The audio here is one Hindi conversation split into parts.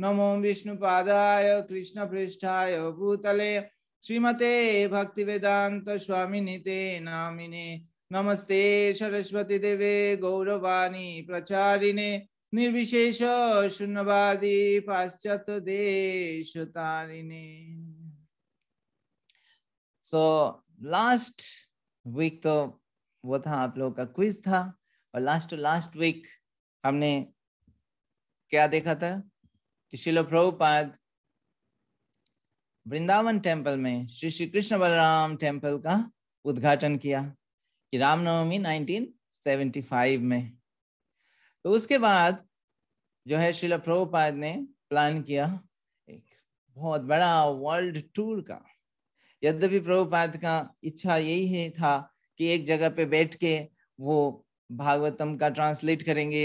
नमो विष्णुपादाय कृष्णपृष्ठाय भूतले श्रीमते भक्तिवेदान्त स्वामिनिते नामिने नमस्ते सरस्वती देवे गौरवाणी प्रचारिणे निर्विशेष शून्यवादी पाश्चात्य देश तारिणे सो लास्ट वीक तो वो था आप लोगों का क्विज था और लास्ट लास्ट वीक हमने क्या देखा था कि प्रभुपाद वृंदावन टेम्पल में श्री श्री कृष्ण बलराम टेम्पल का उद्घाटन किया कि रामनवमी 1975 में तो उसके बाद जो है शिल प्रभुपाद ने प्लान किया एक बहुत बड़ा वर्ल्ड टूर का यद्यपि प्रभुपाद का इच्छा यही है था कि एक जगह पे बैठ के वो भागवतम का ट्रांसलेट करेंगे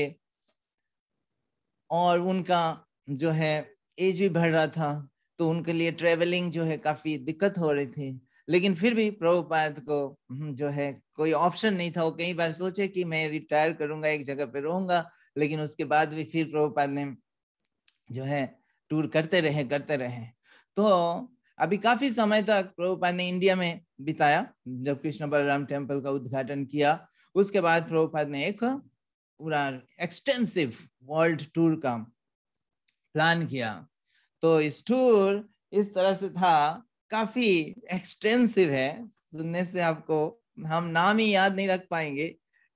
और उनका जो है एज भी बढ़ रहा था तो उनके लिए ट्रेवलिंग जो है काफी दिक्कत हो रही थी लेकिन फिर भी प्रभुपाद को हम्म, जो है कोई ऑप्शन नहीं था वो कई बार सोचे कि मैं रिटायर करूंगा एक जगह पे रहूंगा लेकिन उसके बाद भी फिर प्रभुपाद ने जो है टूर करते रहे करते रहे तो अभी काफी समय तक प्रभुपाद ने इंडिया में बिताया जब कृष्ण बलराम टेम्पल का उद्घाटन किया उसके बाद प्रभुपाद ने एक पूरा एक्सटेंसिव वर्ल्ड टूर का प्लान किया तो इस टूर इस तरह से था काफी एक्सटेंसिव है सुनने से आपको हम नाम ही याद नहीं रख पाएंगे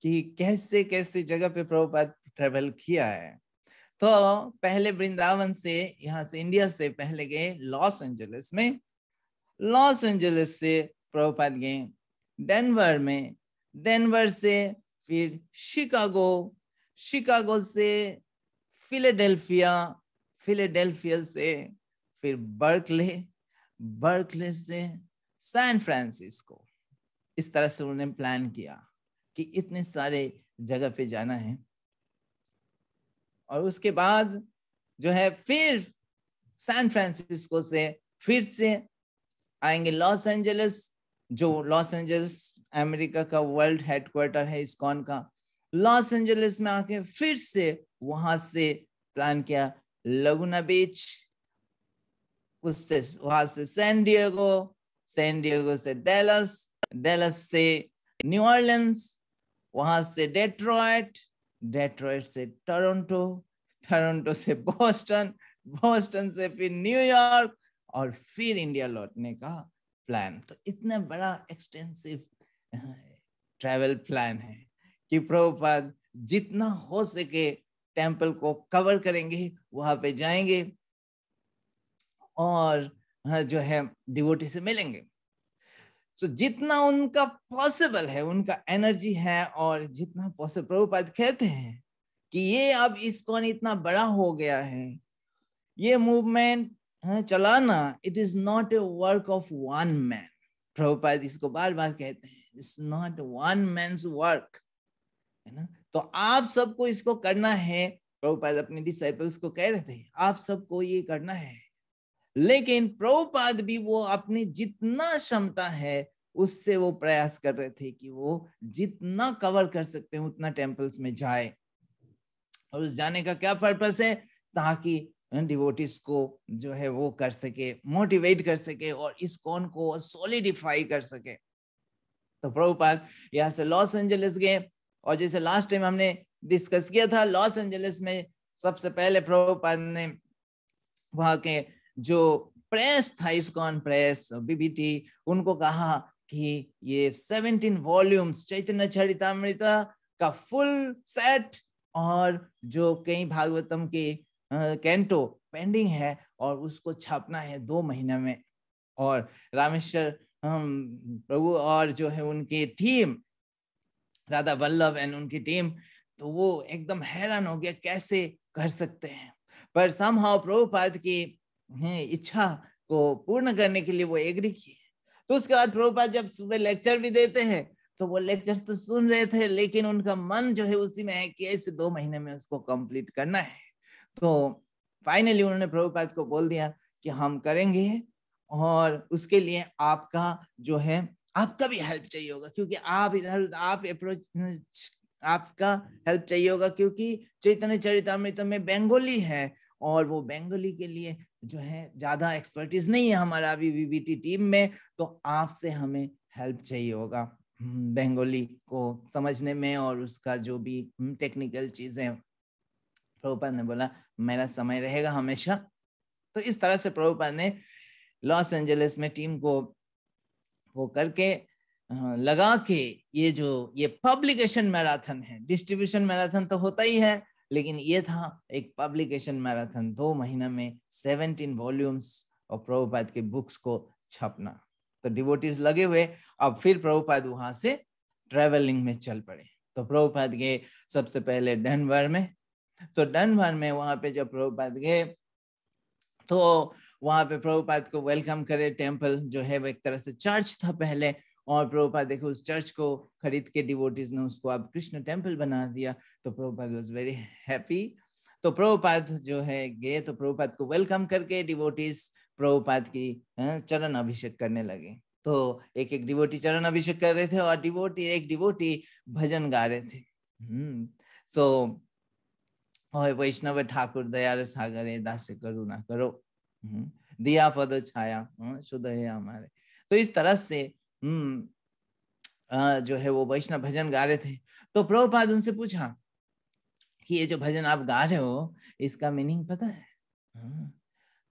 कि कैसे कैसे जगह पे प्रभुपाद ट्रेवल किया है तो पहले वृंदावन से यहाँ से इंडिया से पहले गए लॉस एंजलिस में लॉस एंजलिस से प्रभुपाद गए डेनवर में डेनवर से फिर शिकागो शिकागो से फिलेडेल्फिया फिलेडेल्फिया से फिर बर्कले बर्कले से सैन फ्रांसिस्को इस तरह से उन्होंने प्लान किया कि इतने सारे जगह पे जाना है और उसके बाद जो है फिर सैन फ्रांसिस्को से फिर से आएंगे लॉस एंजलिस जो लॉस एंजलिस अमेरिका का वर्ल्ड हेडक्वार्टर है इसकॉन का लॉस एंजलिस में आके फिर से वहां से प्लान किया Laguna Beach, वहां से सैन डिएगो सैन डिएगो से डेलस डेलस से न्यू ऑर्लियंस वहां से डेट्रॉयट डेट्रॉयट से टोरंटो टोरंटो से बोस्टन बोस्टन से फिर न्यूयॉर्क और फिर इंडिया लौटने का प्लान तो इतना बड़ा एक्सटेंसिव ट्रेवल प्लान है कि प्रभुपाद जितना हो सके टेम्पल को कवर करेंगे वहां पे जाएंगे और हाँ, जो है डिवोटी से मिलेंगे सो so, जितना उनका पॉसिबल है उनका एनर्जी है और जितना पॉसिबल प्रभुपाद कहते हैं कि ये अब इसकॉन इतना बड़ा हो गया है ये मूवमेंट हाँ, चलाना it is not a work of one man Prabhupada इसको बार बार कहते हैं it's not one man work है ना तो आप सबको इसको करना है प्रभुपाद अपने डिसाइपल्स को कह रहे थे आप सबको ये करना है लेकिन प्रभुपाद भी वो अपनी जितना क्षमता है उससे वो प्रयास कर रहे थे कि वो जितना कवर कर सकते हैं उतना टेम्पल्स में जाए और उस जाने का क्या पर्पस है ताकि डिवोटिस को जो है वो कर सके मोटिवेट कर सके और इस कौन को सोलिडिफाई कर सके तो प्रभुपाद यहाँ से लॉस एंजलिस गए और जैसे लास्ट टाइम हमने डिस्कस किया था लॉस एंजलिस में सबसे पहले प्रभुपाद ने वहां के जो प्रेस था इसकॉन प्रेस बीबीटी उनको कहा कि ये 17 वॉल्यूम्स चैतन्य चरितमृता का फुल सेट और जो कई भागवतम के कैंटो पेंडिंग है और उसको छापना है दो महीने में और रामेश्वर प्रभु और जो है उनकी टीम राधा वल्लभ एंड उनकी टीम तो वो एकदम हैरान हो गया कैसे कर सकते हैं पर समहाव प्रभुपाद की इच्छा को पूर्ण करने के लिए वो एग्री किए तो उसके बाद प्रभुपाद जब सुबह लेक्चर भी देते हैं तो वो लेक्चर तो सुन रहे थे लेकिन उनका मन जो है उसी में है कि ऐसे दो महीने में उसको कंप्लीट करना है तो फाइनली उन्होंने प्रभुपाद को बोल दिया कि हम करेंगे और उसके लिए आपका जो है आपका भी हेल्प चाहिए होगा क्योंकि आप इधर आप अप्रोच आपका हेल्प चाहिए होगा क्योंकि चैतन्य चरितमृत में बंगाली है और वो बंगाली के लिए जो है ज्यादा एक्सपर्टीज नहीं है हमारा अभी वीवीटी टीम में तो आपसे हमें हेल्प चाहिए होगा बंगाली हम्म, को समझने में और उसका जो भी टेक्निकल चीज है प्रभुपाद ने बोला मेरा समय रहेगा हमेशा तो इस तरह से प्रभुपाद ने लॉस एंजलिस में टीम को वो करके लगा के ये जो ये पब्लिकेशन मैराथन है डिस्ट्रीब्यूशन मैराथन तो होता ही है लेकिन ये था एक पब्लिकेशन मैराथन दो महीना में सेवनटीन वॉल्यूम्स और प्रभुपाद के बुक्स को छपना तो डिवोटीज लगे हुए अब फिर प्रभुपाद वहां से ट्रेवलिंग में चल पड़े तो प्रभुपाद गए सबसे पहले डनवर में तो डनवर में वहां पे जब प्रभुपाद गए तो वहां पे प्रभुपाद को वेलकम करे टेम्पल जो है वो एक तरह से चर्च था पहले और प्रभुपाद देखो उस चर्च को खरीद के डिवोटीज ने उसको अब कृष्ण टेम्पल बना दिया तो प्रभुपाद वॉज वेरी हैप्पी तो प्रभुपाद जो है गए तो प्रभुपाद को वेलकम करके डिवोटीज प्रभुपाद की चरण अभिषेक करने लगे तो एक एक डिवोटी चरण अभिषेक कर रहे थे और डिवोटी एक डिवोटी भजन गा रहे थे सो हम्म, वैष्णव ठाकुर दया सागर दास करुणा करो हम्म, दिया पद छाया हम्म, शुद्ध है हमारे तो इस तरह से हम्म जो है वो वैष्णव भजन गा रहे थे तो प्रभुपाद उनसे पूछा कि ये जो भजन आप गा रहे हो इसका मीनिंग पता है हम्म,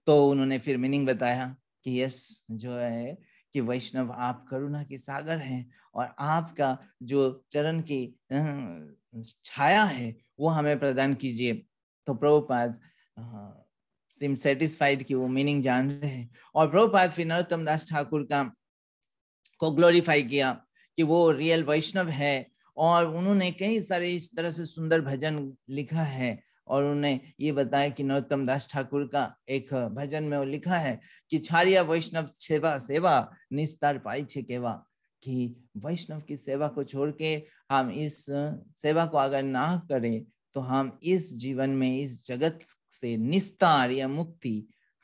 तो उन्होंने फिर मीनिंग बताया कि यस जो है कि वैष्णव आप करुणा के सागर हैं और आपका जो चरण की छाया है वो हमें प्रदान कीजिए तो प्रभुपाद सिम सेटिस्फाइड कि वो मीनिंग जान रहे हैं और प्रभुपाद फिर नरोत्तम दास ठाकुर का को ग्लोरीफाई किया कि वो रियल वैष्णव है और उन्होंने कई सारे इस तरह से सुंदर भजन लिखा है और उन्होंने ये बताया कि नरोत्तम दास ठाकुर का एक भजन में वो लिखा है कि छारिया वैष्णव सेवा सेवा निस्तार पाई छे केवा कि वैष्णव की सेवा को छोड़ के हम इस सेवा को अगर ना करें तो हम इस जीवन में इस जगत से निस्तार या मुक्ति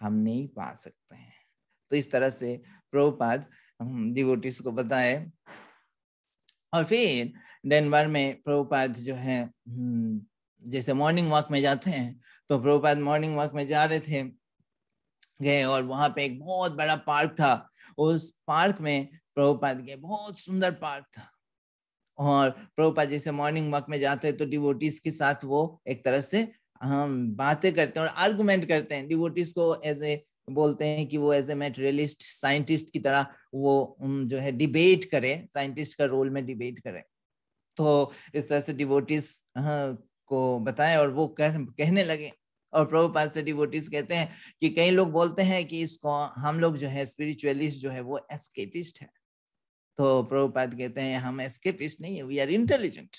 हम नहीं पा सकते हैं तो इस तरह से प्रभुपाद डिवोटिस को बताए और फिर डेनवर में प्रभुपाद जो है हम्म, जैसे मॉर्निंग वॉक में जाते हैं तो प्रभुपाद मॉर्निंग वॉक में जा रहे थे गए और वहां पे एक बहुत बड़ा पार्क था उस पार्क में प्रभुपाद गए बहुत सुंदर पार्क था और प्रभुपाद जैसे मॉर्निंग वॉक में जाते हैं तो डिवोटिस के साथ वो एक तरह से हम बातें करते हैं और आर्गुमेंट करते हैं डिवोटिस को एज ए बोलते हैं कि वो एज ए मेटेरियलिस्ट साइंटिस्ट की तरह वो जो है डिबेट करे साइंटिस्ट का रोल में डिबेट करे तो इस तरह से डिवोटिस हाँ, को बताएं और वो कर, कहने लगे और प्रभुपाद से डिवोटिस कहते हैं कि कई लोग बोलते हैं कि इसको हम लोग जो है स्पिरिचुअलिस्ट जो है वो एस्केपिस्ट है तो प्रभुपाद कहते हैं हम एस्केपिस्ट नहीं है we are intelligent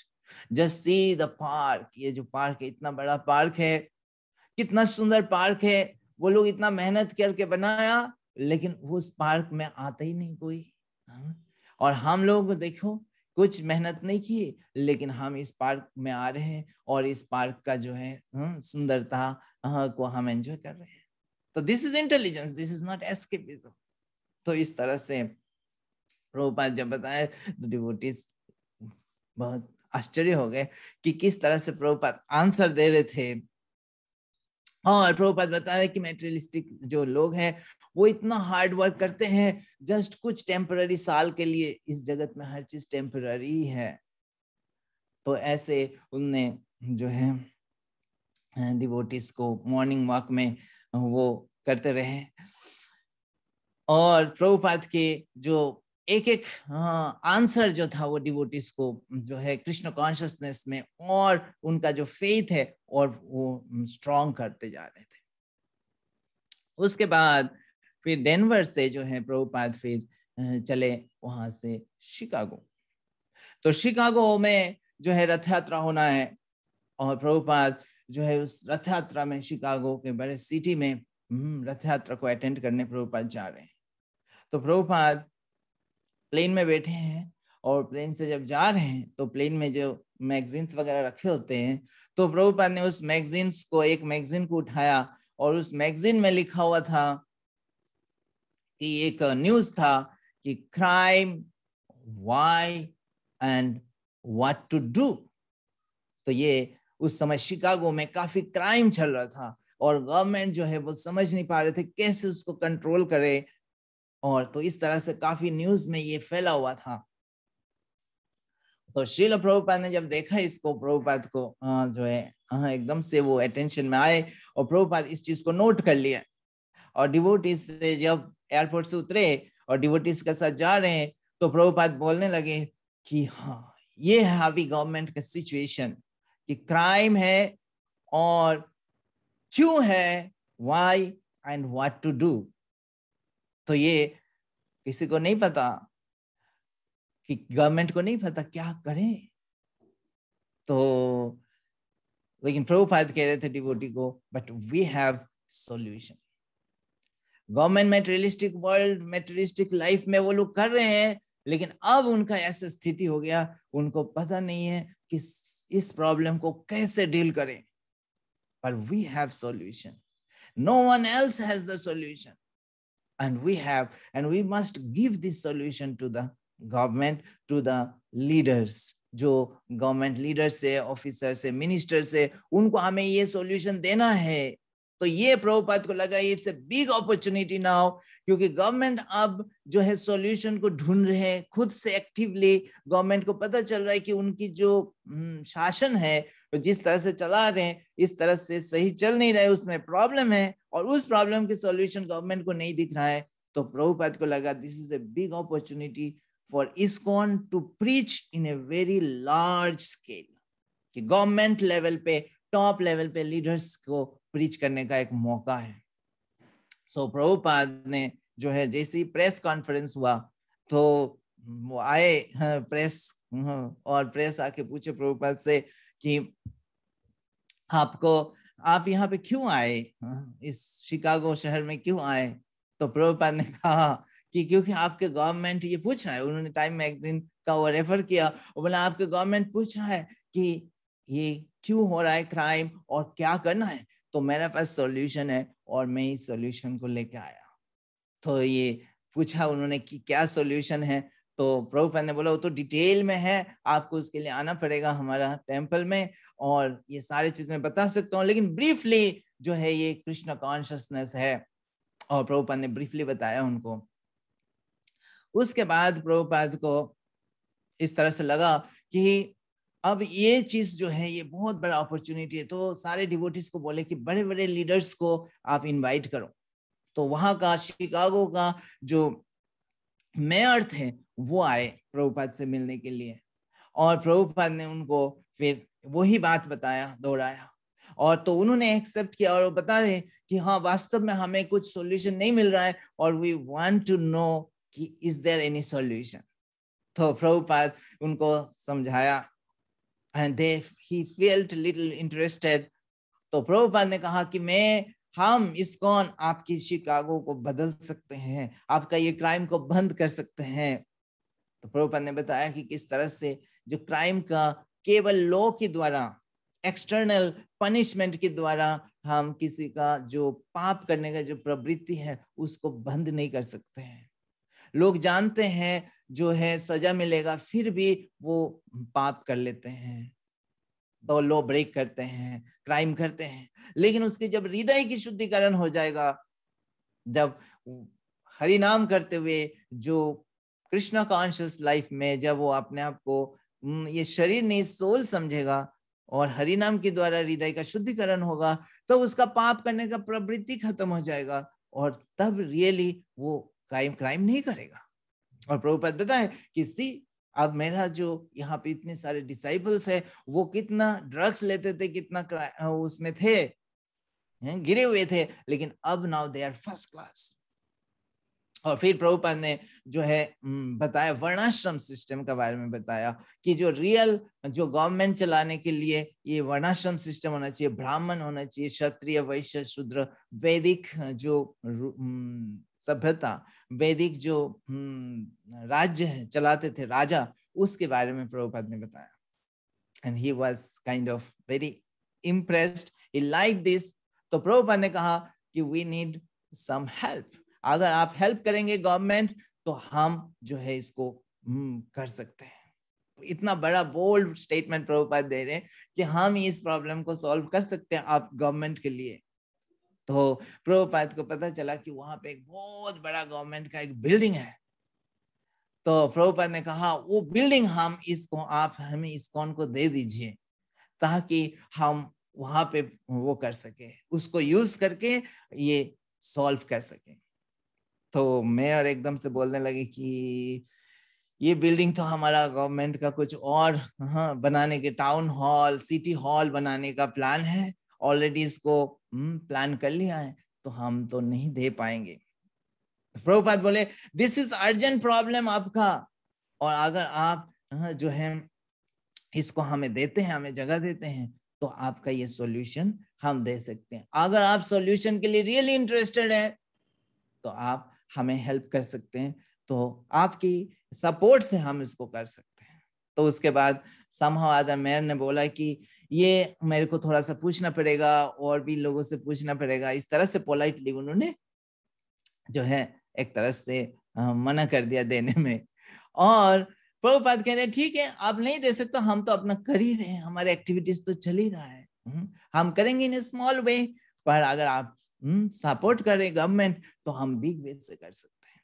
just see the park ये जो पार्क है इतना बड़ा पार्क है कितना सुंदर पार्क है वो लोग इतना मेहनत करके बनाया लेकिन उस पार्क में आता ही नहीं कोई हाँ? और हम लोग देखो कुछ मेहनत नहीं की लेकिन हम इस पार्क में आ रहे हैं और इस पार्क का जो है हाँ, सुंदरता हाँ, को हम एंजॉय कर रहे हैं तो this is intelligence this is not escapism तो इस तरह से प्रभुपाद जब बताए तो डिवोटीज बहुत आश्चर्य हो गए कि किस तरह से प्रभुपाद आंसर दे रहे थे और प्रभुपाद बता रहे कि मेटेरियलिस्टिक जो लोग हैं वो इतना हार्ड वर्क करते हैं जस्ट कुछ टेम्पररी साल के लिए इस जगत में हर चीज टेम्पररी है तो ऐसे उनने जो है डिवोटिस को मॉर्निंग वॉक में वो करते रहे और प्रभुपाद के जो एक एक हाँ, आंसर जो था वो डिवोटिस को जो है कृष्ण कॉन्शियसनेस में और उनका जो फेथ है और वो स्ट्रॉन्ग करते जा रहे थे उसके बाद फिर डेनवर से जो है प्रभुपाद फिर चले वहां से शिकागो तो शिकागो में जो है रथ यात्रा होना है और प्रभुपाद जो है उस रथ यात्रा में शिकागो के बड़े सिटी में हम्म, रथ यात्रा को अटेंड करने प्रभुपाद जा रहे हैं तो प्रभुपाद प्लेन में बैठे हैं और प्लेन से जब जा रहे हैं तो प्लेन में जो मैगजीन्स वगैरह रखे होते हैं तो प्रभुपाद ने उस मैगजीन्स को एक मैगजीन को उठाया और उस मैगजीन में लिखा हुआ था कि एक न्यूज था कि crime why and what to do तो ये उस समय शिकागो में काफी क्राइम चल रहा था और गवर्नमेंट जो है वो समझ नहीं पा रहे थे कैसे उसको कंट्रोल करे और तो इस तरह से काफी न्यूज में ये फैला हुआ था तो शिल प्रभुपाद ने जब देखा इसको प्रभुपाद को जो है एकदम से वो अटेंशन में आए और प्रभुपाद इस चीज को नोट कर लिया और डिवोटिस से जब एयरपोर्ट से उतरे और डिवोटिस के साथ जा रहे हैं तो प्रभुपाद बोलने लगे कि हाँ ये है अभी गवर्नमेंट का सिचुएशन कि क्राइम है और क्यों है why and what to do तो ये किसी को नहीं पता कि गवर्नमेंट को नहीं पता क्या करें तो लेकिन प्रभुपाद कह रहे थे डिबोटी को but we have solution government materialistic world materialistic life में वो लोग कर रहे हैं लेकिन अब उनका ऐसा स्थिति हो गया उनको पता नहीं है कि इस प्रॉब्लम को कैसे डील करें पर we have solution no one else has the solution and we have and we must give this solution to the government to the leaders जो गवर्नमेंट लीडर से ऑफिसर से मिनिस्टर से उनको हमें ये सॉल्यूशन देना है तो ये प्रभुपात को लगा इट्स बिग अपॉर्चुनिटी नाउ क्योंकि गवर्नमेंट अब जो है सॉल्यूशन को ढूंढ रहे हैं खुद से एक्टिवली गवर्नमेंट को पता चल रहा है कि उनकी जो हम्म, शासन है जिस तरह से चला रहे हैं इस तरह से सही चल नहीं रहे उसमें प्रॉब्लम है और उस प्रॉब्लम के सॉल्यूशन गवर्नमेंट को नहीं दिख रहा है तो प्रभुपाद को लगा this is a big opportunity for ISKCON to preach in a very large scale कि गवर्नमेंट लेवल पे टॉप लेवल पे लीडर्स को प्रीच करने का एक मौका है सो so, प्रभुपाद ने जो है जैसे ही प्रेस कॉन्फ्रेंस हुआ तो वो आए प्रेस हाँ, हाँ, और प्रेस आके पूछे प्रभुपाद से कि आपको आप यहाँ पे क्यों आए हाँ, इस शिकागो शहर में क्यों आए तो प्रभुपाद ने कहा कि क्योंकि आपके गवर्नमेंट ये पूछ रहा है उन्होंने टाइम मैगजीन का वो रेफर किया और बोला आपके गवर्नमेंट पूछ रहा है कि ये क्यों हो रहा है क्राइम और क्या करना है तो मेरे पास सॉल्यूशन है और मैं इस सॉल्यूशन को लेके आया तो ये पूछा उन्होंने कि क्या सॉल्यूशन है तो प्रभुपाद ने बोला वो तो डिटेल में है आपको उसके लिए आना पड़ेगा हमारा टेम्पल में और ये सारे चीज मैं बता सकता हूँ लेकिन ब्रीफली जो है ये कृष्ण कॉन्शियसनेस है और प्रभुपाद ने ब्रीफली बताया उनको उसके बाद प्रभुपाद को इस तरह से लगा कि अब ये चीज जो है ये बहुत बड़ा अपॉर्चुनिटी है तो सारे डिवोटिस को बोले कि बड़े बड़े लीडर्स को आप इनवाइट करो तो वहां का शिकागो का जो मेयर थे वो आए प्रभुपाद से मिलने के लिए और प्रभुपाद ने उनको फिर वही बात बताया दोहराया और तो उन्होंने एक्सेप्ट किया और वो बता रहे कि हाँ वास्तव में हमें कुछ सॉल्यूशन नहीं मिल रहा है और वी वांट टू नो कि इज देयर एनी सॉल्यूशन तो प्रभुपाद उनको समझाया and they he felt little interested तो प्रभुपाद ने कहा कि मैं हम इस कौन आपकी शिकागो को बदल सकते हैं आपका ये क्राइम को बंद कर सकते हैं तो प्रभुपद ने बताया कि किस तरह से जो क्राइम का केवल लॉ के द्वारा एक्सटर्नल पनिशमेंट के द्वारा हम किसी का जो पाप करने का जो प्रवृत्ति है उसको बंद नहीं कर सकते हैं लोग जानते हैं जो है सजा मिलेगा फिर भी वो पाप कर लेते हैं तो लॉ ब्रेक करते हैं क्राइम करते हैं लेकिन उसके जब हृदय की शुद्धिकरण हो जाएगा जब हरिनाम करते हुए जो कृष्णा कॉन्शियस लाइफ में जब वो अपने आप को ये शरीर नहीं सोल समझेगा और हरि नाम के द्वारा हृदय का शुद्धिकरण होगा तो उसका पाप करने का प्रवृत्ति खत्म हो जाएगा और तब रियली वो क्राइम क्राइम नहीं करेगा और प्रभुपद बताए कि सी अब मेरा जो यहाँ पे इतने सारे डिसाइबल्स है वो कितना ड्रग्स लेते थे कितना उसमें थे गिरे हुए थे लेकिन अब now they are first class और फिर प्रभुपाद ने जो है बताया वर्णाश्रम सिस्टम के बारे में बताया कि जो रियल जो गवर्नमेंट चलाने के लिए ये वर्णाश्रम सिस्टम होना चाहिए ब्राह्मण होना चाहिए क्षत्रिय वैश्य शूद्र वैदिक जो सभ्यता वैदिक जो राज्य है चलाते थे राजा उसके बारे में प्रभुपाद ने बताया and he was kind of very impressed he like this तो प्रभुपाद ने कहा कि वी नीड सम हेल्प अगर आप हेल्प करेंगे गवर्नमेंट तो हम जो है इसको हम्म, कर सकते हैं इतना बड़ा बोल्ड स्टेटमेंट प्रभुपाद दे रहे हैं कि हम इस प्रॉब्लम को सॉल्व कर सकते हैं आप गवर्नमेंट के लिए तो प्रभुपाद को पता चला कि वहां पे एक बहुत बड़ा गवर्नमेंट का एक बिल्डिंग है तो प्रभुपाद ने कहा वो बिल्डिंग हम इसको आप हमें इस कौन को दे दीजिए ताकि हम वहां पे वो कर सके उसको यूज करके ये सॉल्व कर सके तो मेयर एकदम से बोलने लगे कि ये बिल्डिंग तो हमारा गवर्नमेंट का कुछ और हाँ बनाने के टाउन हॉल सिटी हॉल बनाने का प्लान है ऑलरेडी इसको प्लान हम्म, कर लिया है तो हम तो नहीं दे पाएंगे प्रभुपाद बोले दिस इज अर्जेंट प्रॉब्लम आपका और अगर आप हाँ, जो है इसको हमें देते हैं हमें जगह देते हैं तो आपका ये सॉल्यूशन हम दे सकते हैं अगर आप सॉल्यूशन के लिए रियली इंटरेस्टेड है तो आप हमें हेल्प कर सकते हैं तो आपकी सपोर्ट से हम इसको कर सकते हैं तो उसके बाद समहा मेयर ने बोला कि ये मेरे को थोड़ा सा पूछना पड़ेगा और भी लोगों से पूछना पड़ेगा इस तरह से पोलाइटली उन्होंने जो है एक तरह से मना कर दिया देने में और प्रभुपाद कह रहे ठीक है आप नहीं दे सकते हम तो अपना कर ही रहे हैं हमारे एक्टिविटीज तो चल ही रहा है हम्म, हम करेंगे इन स्मॉल वे पर अगर आप सपोर्ट हम्म, करें गवर्नमेंट तो हम बिग वे से कर सकते हैं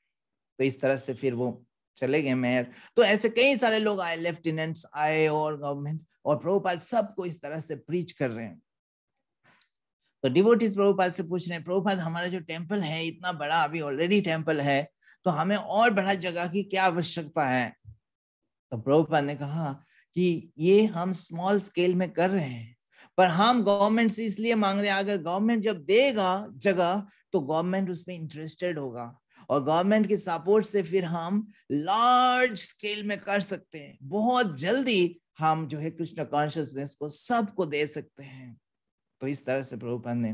तो इस तरह से फिर वो चले गए मेयर तो ऐसे कई सारे लोग आए लेफ्टिनेंट्स आए और गवर्नमेंट और प्रभुपाल सबको इस तरह से प्रीच कर रहे हैं तो डिवोटिस प्रभुपाल से पूछ रहे हैं प्रभुपाल हमारा जो टेम्पल है इतना बड़ा अभी ऑलरेडी टेम्पल है तो हमें और बड़ा जगह की क्या आवश्यकता है तो प्रभुपाल ने कहा कि ये हम स्मॉल स्केल में कर रहे हैं पर हम गवर्नमेंट से इसलिए मांग रहे हैं अगर गवर्नमेंट जब देगा जगह तो गवर्नमेंट उसमें इंटरेस्टेड होगा और गवर्नमेंट के सपोर्ट से फिर हम लार्ज स्केल में कर सकते हैं बहुत जल्दी हम जो है कृष्ण कॉन्शियसनेस को सबको दे सकते हैं तो इस तरह से प्रभुपद ने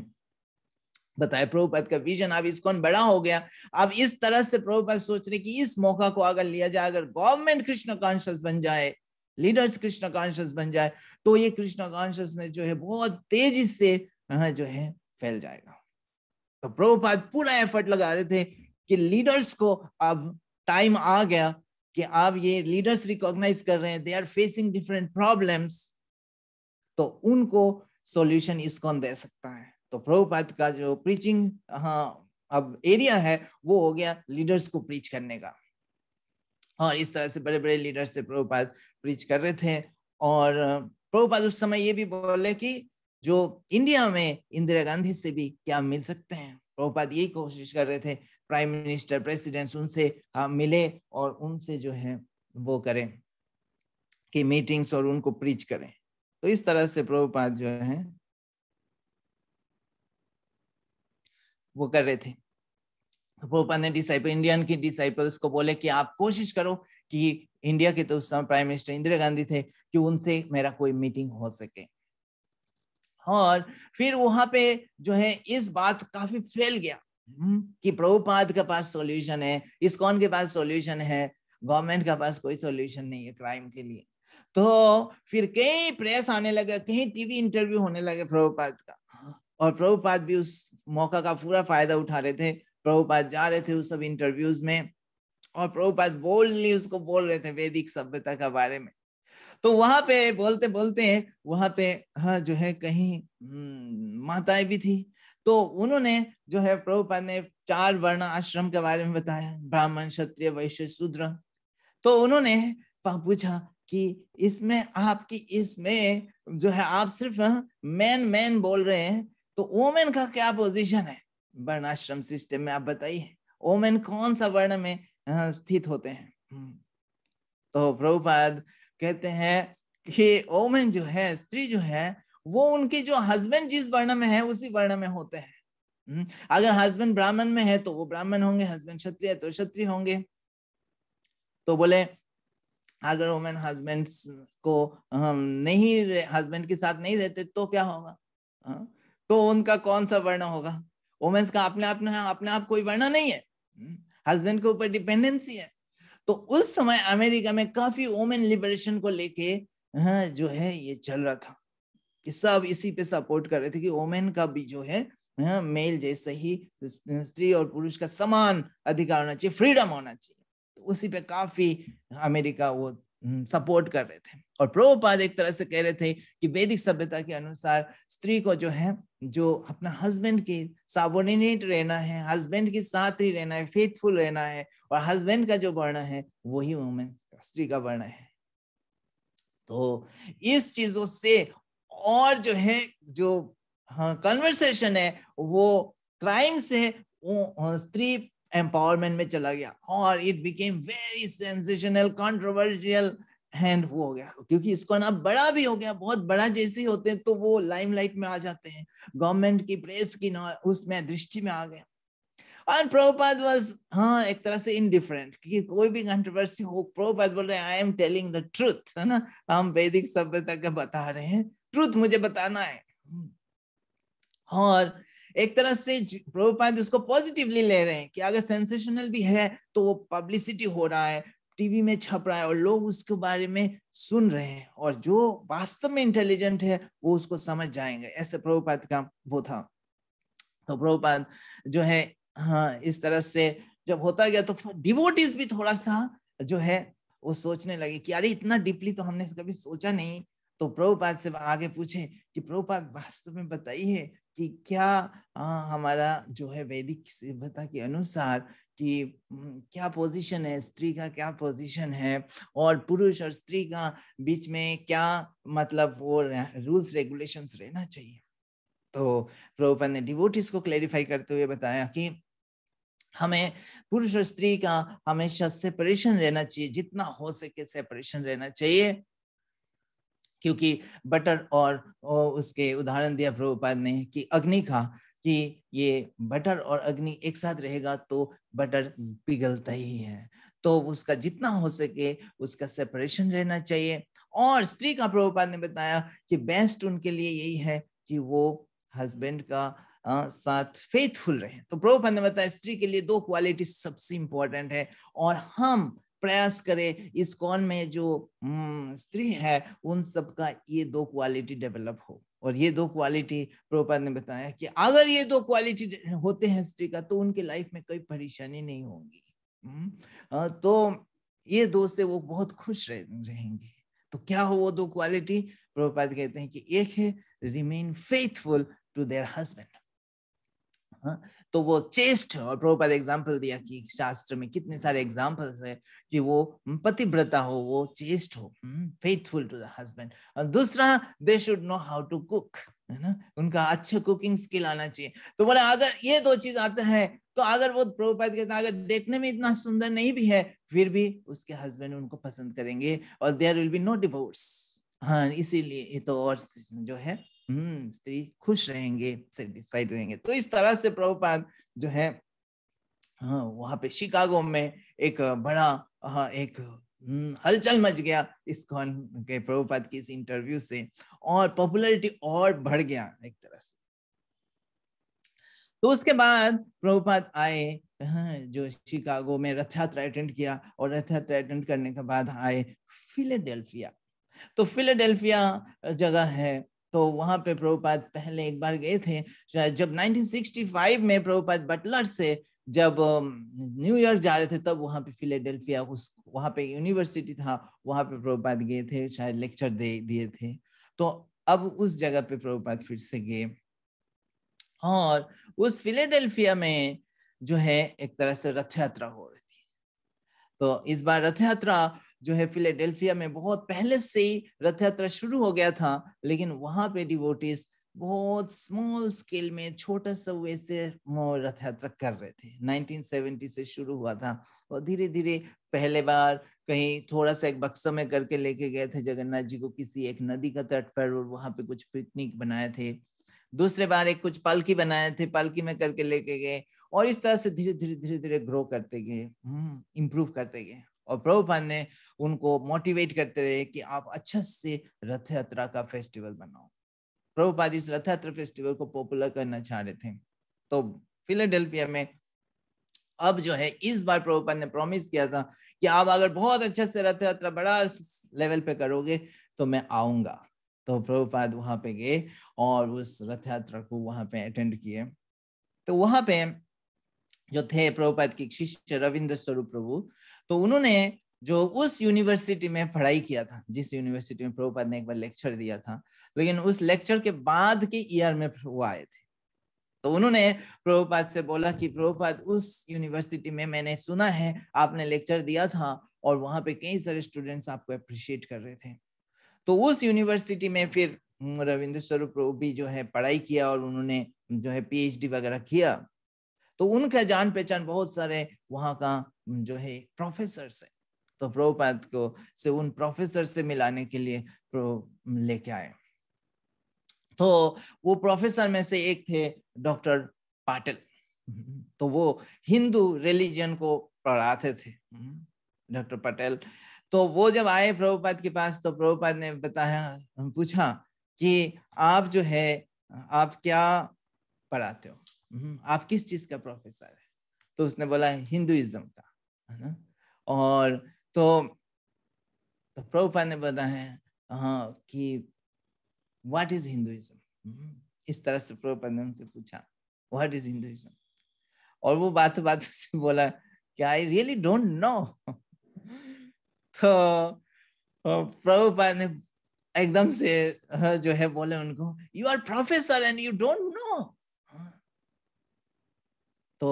बताया प्रभुपद का विजन अब इसको बड़ा हो गया अब इस तरह से प्रभुपद सोच रहे कि इस मौका को अगर लिया जाए अगर गवर्नमेंट कृष्ण कॉन्शियस बन जाए लीडर्स कृष्णा कॉन्शियस बन जाए तो ये कृष्णा कॉन्शियसनेस जो है बहुत तेजी से हाँ, जो है फैल जाएगा तो प्रभुपाद पूरा एफर्ट लगा रहे थे कि लीडर्स को अब टाइम आ गया कि आप ये लीडर्स रिकॉग्नाइज कर रहे हैं they are facing different problems तो उनको सॉल्यूशन इसकॉन दे सकता है तो प्रभुपाद का जो प्रीचिंग हाँ अब एरिया है वो हो गया लीडर्स को प्रीच करने का और इस तरह से बड़े बड़े लीडर से प्रभुपाद प्रीच कर रहे थे और प्रभुपाद उस समय ये भी बोले कि जो इंडिया में इंदिरा गांधी से भी क्या मिल सकते हैं प्रभुपाद यही कोशिश कर रहे थे प्राइम मिनिस्टर प्रेसिडेंट्स उनसे हाँ, मिले और उनसे जो है वो करें कि मीटिंग्स और उनको प्रीच करें तो इस तरह से प्रभुपाद जो है वो कर रहे थे पोपा ने डिसाइपल इंडियन की डिसाइपल्स को बोले कि आप कोशिश करो कि इंडिया के तो उस समय प्राइम मिनिस्टर इंदिरा गांधी थे कि उनसे मेरा कोई मीटिंग हो सके और फिर वहां पे जो है इस बात काफी फैल गया हम्म, कि प्रभुपाद के पास सॉल्यूशन है कौन के पास सॉल्यूशन है गवर्नमेंट के पास कोई सॉल्यूशन नहीं है क्राइम के लिए तो फिर कई प्रेस आने लगा कहीं टीवी इंटरव्यू होने लगे प्रभुपाद का और प्रभुपाद भी उस मौका का पूरा फायदा उठा रहे थे प्रभुपाद जा रहे थे उस सब इंटरव्यूज में और प्रभुपाद बोल्डली उसको बोल रहे थे वैदिक सभ्यता के बारे में तो वहां पे बोलते बोलते वहां पे हाँ जो है कहीं हम्म, माताएं भी थी तो उन्होंने जो है प्रभुपाद ने चार वर्ण आश्रम के बारे में बताया ब्राह्मण क्षत्रिय वैश्य शूद्र तो उन्होंने पूछा कि इसमें आपकी इसमें जो है आप सिर्फ मैन मैन बोल रहे हैं तो वोमेन का क्या पोजीशन है वर्णाश्रम सिस्टम में आप बताइए ओमेन कौन सा वर्ण में स्थित होते हैं हम्म। तो प्रभुपाद कहते हैं कि ओमेन जो है स्त्री जो है वो उनके जो हस्बैंड जिस वर्ण में है उसी वर्ण में होते हैं हम्म। अगर हस्बैंड ब्राह्मण में है तो वो ब्राह्मण होंगे हस्बैंड क्षत्रिय तो क्षत्रिय होंगे तो बोले अगर वोमेन हस्बैंड को हम नहीं हस्बैंड के साथ नहीं रहते तो क्या होगा तो उनका कौन सा वर्ण होगा वोमेन्स का अपने आप में अपने आप कोई वर्णा नहीं है हस्बैंड हम्म, के ऊपर डिपेंडेंसी है तो उस समय अमेरिका में काफी वोमेन लिबरेशन को लेके हाँ, जो है ये चल रहा था सब इसी पे सपोर्ट कर रहे थे कि वोमेन का भी जो है मेल हाँ, जैसे ही स्त्री और पुरुष का समान अधिकार होना चाहिए फ्रीडम होना चाहिए तो उसी पे काफी अमेरिका वो सपोर्ट हम्म, कर रहे थे और प्रभुपाद एक तरह से कह रहे थे कि वैदिक सभ्यता के अनुसार स्त्री को जो है जो अपना हस्बैंड के सबोर्डिनेट रहना है हस्बैंड के साथ ही रहना है फेथफुल रहना है और हस्बैंड का जो वर्ण है वही वुमेन स्त्री का वर्ण है तो इस चीजों से और जो है जो कन्वर्सेशन हाँ, है वो क्राइम से हाँ, स्त्री एम्पावरमेंट में चला गया और it became very sensational controversial hand हो गया क्योंकि इसको ना बड़ा भी हो गया बहुत बड़ा जैसे होते हैं तो वो लाइमलाइट में आ जाते हैं गवर्नमेंट की प्रेस की ना उसमें दृष्टि में आ गया और प्रभुपाद वाज हाँ एक तरह से इनडिफरेंट कि कोई भी कंट्रोवर्सी हो प्रभुपाद बोल रहे I am telling the truth है ना हम वैदिक सभ्यता का बता रहे हैं ट्रूथ मुझे बताना है और एक तरह से प्रभुपाद उसको पॉजिटिवली ले रहे हैं कि अगर सेंसेशनल भी है तो वो पब्लिसिटी हो रहा है टीवी में छप रहा है और लोग उसके बारे में सुन रहे हैं और जो वास्तव में इंटेलिजेंट है वो उसको समझ जाएंगे ऐसे प्रभुपाद का वो था तो प्रभुपाद जो है हाँ इस तरह से जब होता गया तो डिवोटिस भी थोड़ा सा जो है वो सोचने लगे कि अरे इतना डीपली तो हमने कभी सोचा नहीं तो प्रभुपाद से आगे पूछे कि प्रभुपाद वास्तव में बताइए कि क्या आ, हमारा जो है वैदिक सभ्यता के अनुसार कि क्या पोजीशन है स्त्री का क्या पोजीशन है और पुरुष और स्त्री का बीच में क्या मतलब वो रूल्स रेगुलेशंस रहना चाहिए तो प्रभुपा ने डिवोटिस को क्लैरिफाई करते हुए बताया कि हमें पुरुष और स्त्री का हमेशा सेपरेशन रहना चाहिए जितना हो सके सेपरेशन रहना चाहिए क्योंकि बटर और उसके उदाहरण दिया प्रभुपाद ने कि अग्नि का कि ये बटर और अग्नि एक साथ रहेगा तो बटर पिघलता ही है तो उसका जितना हो सके उसका सेपरेशन रहना चाहिए और स्त्री का प्रभुपाद ने बताया कि बेस्ट उनके लिए यही है कि वो हस्बैंड का आ, साथ फेथफुल रहे तो प्रभुपाद ने बताया स्त्री के लिए दो क्वालिटी सबसे इंपॉर्टेंट है और हम प्रयास करें कौन में जो हम्म, स्त्री है उन का ये दो क्वालिटी डेवलप हो और ये दो क्वालिटी प्रोपा ने बताया कि अगर ये दो क्वालिटी होते हैं स्त्री का तो उनके लाइफ में कोई परेशानी नहीं होगी हम्म, तो ये दो से वो बहुत खुश रहेंगे तो क्या हो वो दो क्वालिटी प्रभुपाद कहते हैं कि एक है remain faithful to their husband हाँ? तो वो चेस्ट है और प्रभुपाद एग्जाम्पल दिया कि शास्त्र में कितने सारे एग्जाम्पल्स है कि वो पतिव्रता हो वो चेस्ट हो फेथफुल टू द हस्बैंड और दूसरा they should know how to cook है ना उनका अच्छा कुकिंग स्किल आना चाहिए तो बोले अगर ये दो चीज आते हैं तो अगर वो प्रभुपाद कहता अगर देखने में इतना सुंदर नहीं भी है फिर भी उसके हस्बैंड उनको पसंद करेंगे और there will be no divorce हाँ इसीलिए तो और जो है हम्म स्त्री खुश रहेंगे सेटिस्फाइड रहेंगे तो इस तरह से प्रभुपाद जो है हाँ वहां पे शिकागो में एक बड़ा हाँ, एक हम्म, हलचल मच गया कौन के प्रभुपाद की इस इंटरव्यू से और पॉपुलैरिटी और बढ़ गया एक तरह से तो उसके बाद प्रभुपाद आए हाँ, जो शिकागो में रथ यात्रा अटेंड किया और रथ यात्रा अटेंड करने के बाद आए फिलेडेल्फिया तो फिलेडेल्फिया जगह है तो वहां पे प्रभुपाद पहले एक बार गए थे जब 1965 में प्रभुपाद बटलर से जब न्यूयॉर्क जा रहे थे तब वहाँ पे फिलेडेल्फिया उस वहाँ पे यूनिवर्सिटी था वहाँ पे प्रभुपाद गए थे शायद लेक्चर दे दिए थे तो अब उस जगह पे प्रभुपाद फिर से गए और उस फिलेडेल्फिया में जो है एक तरह से रथ यात्रा हो रही थी तो इस बार रथ यात्रा जो है फिलेडेल्फिया में बहुत पहले से ही रथ यात्रा शुरू हो गया था लेकिन वहां पे डिवोटिस बहुत स्मॉल स्केल में छोटा सा वे से रथ यात्रा कर रहे थे 1970 से शुरू हुआ था और धीरे धीरे पहले बार कहीं थोड़ा सा एक बक्सा में करके लेके गए थे जगन्नाथ जी को किसी एक नदी का तट पर और वहां पे कुछ पिकनिक बनाए थे दूसरे बार एक कुछ पालकी बनाए थे पालकी में करके लेके गए और इस तरह से धीरे धीरे धीरे धीरे ग्रो करते गए इम्प्रूव हम्म, करते गए और प्रभुपाद ने उनको मोटिवेट करते रहे कि आप अच्छे से रथ यात्रा का फेस्टिवल बनाओ प्रभुपाद इस रथ यात्रा फेस्टिवल को पॉपुलर करना चाह रहे थे तो फिलाडेल्फिया में अब जो है इस बार प्रभुपाद ने प्रॉमिस किया था कि आप अगर बहुत अच्छे से रथ यात्रा बड़ा लेवल पे करोगे तो मैं आऊंगा तो प्रभुपाद वहां पे गए और उस रथ यात्रा को वहां पे अटेंड किए तो वहां पे जो थे प्रभुपाद के शिष्य रविंद्र स्वरूप प्रभु तो उन्होंने जो उस यूनिवर्सिटी में पढ़ाई किया था जिस यूनिवर्सिटी में प्रभुपाद ने एक बार लेक्चर दिया था लेकिन उस लेक्चर के बाद के ईयर में वो आए थे तो उन्होंने प्रभुपाद से बोला कि प्रभुपाद उस यूनिवर्सिटी में मैंने सुना है आपने लेक्चर दिया था और वहां पे कई सारे स्टूडेंट्स आपको अप्रिशिएट कर रहे थे तो उस यूनिवर्सिटी में फिर रविंद्र स्वरूप प्रभु भी जो है पढ़ाई किया और उन्होंने जो है पीएचडी वगैरह किया तो उनका जान पहचान बहुत सारे वहाँ का जो है प्रोफेसर से तो प्रभुपाद को से उन प्रोफेसर से मिलाने के लिए लेके आए तो वो प्रोफेसर में से एक थे डॉक्टर पाटिल तो वो हिंदू रिलीजन को पढ़ाते थे डॉक्टर पटेल तो वो जब आए प्रभुपाद के पास तो प्रभुपाद ने बताया पूछा कि आप जो है आप क्या पढ़ाते हो आप किस चीज का प्रोफेसर है तो उसने बोला हिंदुइज्म का है ना और तो, तो प्रभुपा ने बताया हाँ, कि व्हाट इज हिंदुइज्म इस तरह से प्रभुपा ने उनसे पूछा व्हाट इज हिंदुइज्म और वो बात बात से बोला कि आई रियली डोंट नो तो प्रभुपा तो ने एकदम से हाँ, जो है बोले उनको you are professor and you don't know तो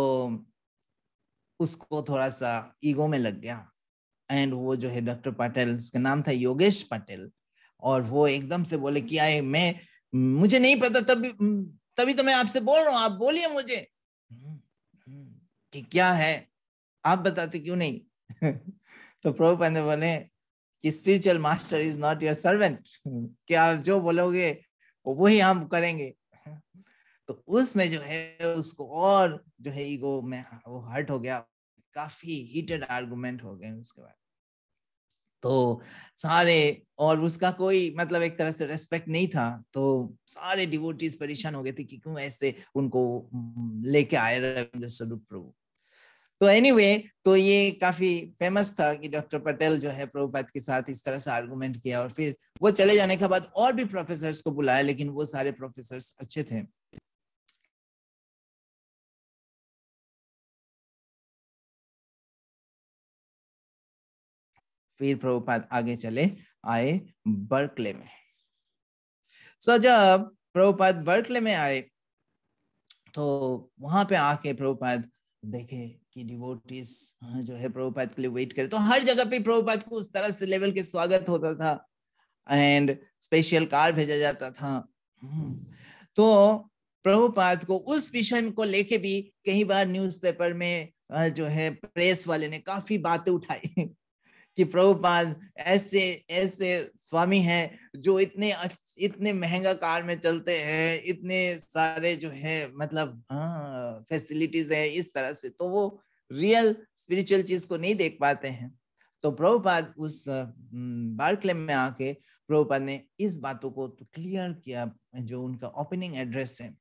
उसको थोड़ा सा ईगो में लग गया एंड वो जो है डॉक्टर पटेल उसका नाम था योगेश पटेल और वो एकदम से बोले कि आए मैं मुझे नहीं पता तभी तभी तो मैं आपसे बोल रहा हूँ आप बोलिए मुझे हम्म, हम्म, कि क्या है आप बताते क्यों नहीं तो प्रभु ने बोले कि spiritual master is not your servant कि आप जो बोलोगे वो ही हम करेंगे तो उसमें जो है उसको और जो है ईगो में वो हर्ट हो गया काफी हीटेड आर्गूमेंट हो गए उसके बाद तो सारे और उसका कोई मतलब एक तरह से रेस्पेक्ट नहीं था तो सारे डिवोटीज परेशान हो गए थे कि क्यों ऐसे उनको लेके आए रविंद्र स्वरूप प्रभु तो एनीवे anyway, तो ये काफी फेमस था कि डॉक्टर पटेल जो है प्रभुपाद के साथ इस तरह से आर्गुमेंट किया और फिर वो चले जाने के बाद और भी प्रोफेसर को बुलाया लेकिन वो सारे प्रोफेसर अच्छे थे फिर प्रभुपाद आगे चले आए बर्कले में सो जब प्रभुपाद बर्कले में आए तो वहां पे आके प्रभुपाद देखे कि डिवोटिस हाँ, जो है प्रभुपाद के लिए वेट करे तो हर जगह पे प्रभुपाद को उस तरह से लेवल के स्वागत होता था एंड स्पेशल कार भेजा जाता था हम्म। तो प्रभुपाद को उस विषय को लेके भी कई बार न्यूज़पेपर में हाँ, जो है प्रेस वाले ने काफी बातें उठाई कि प्रभुपाद ऐसे ऐसे स्वामी हैं जो इतने इतने महंगा कार में चलते हैं इतने सारे जो है मतलब फैसिलिटीज हाँ, है इस तरह से तो वो रियल स्पिरिचुअल चीज को नहीं देख पाते हैं तो प्रभुपाद उस बार्कले में आके प्रभुपाद ने इस बातों को तो क्लियर किया जो उनका ओपनिंग एड्रेस है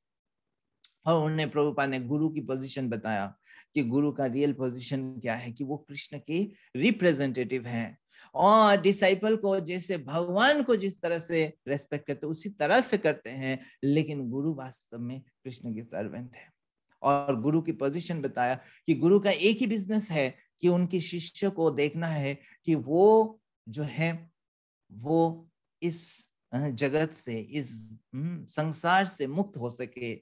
और उन्हें प्रभुपा ने गुरु की पोजीशन बताया कि गुरु का रियल पोजीशन क्या है कि वो कृष्ण के रिप्रेजेंटेटिव हैं और डिसाइपल को जैसे भगवान को जिस तरह से रेस्पेक्ट करते उसी तरह से करते हैं लेकिन गुरु वास्तव में कृष्ण के सर्वेंट है और गुरु की पोजीशन बताया कि गुरु का एक ही बिजनेस है कि उनके शिष्य को देखना है कि वो जो है वो इस जगत से इस हम्म, संसार से मुक्त हो सके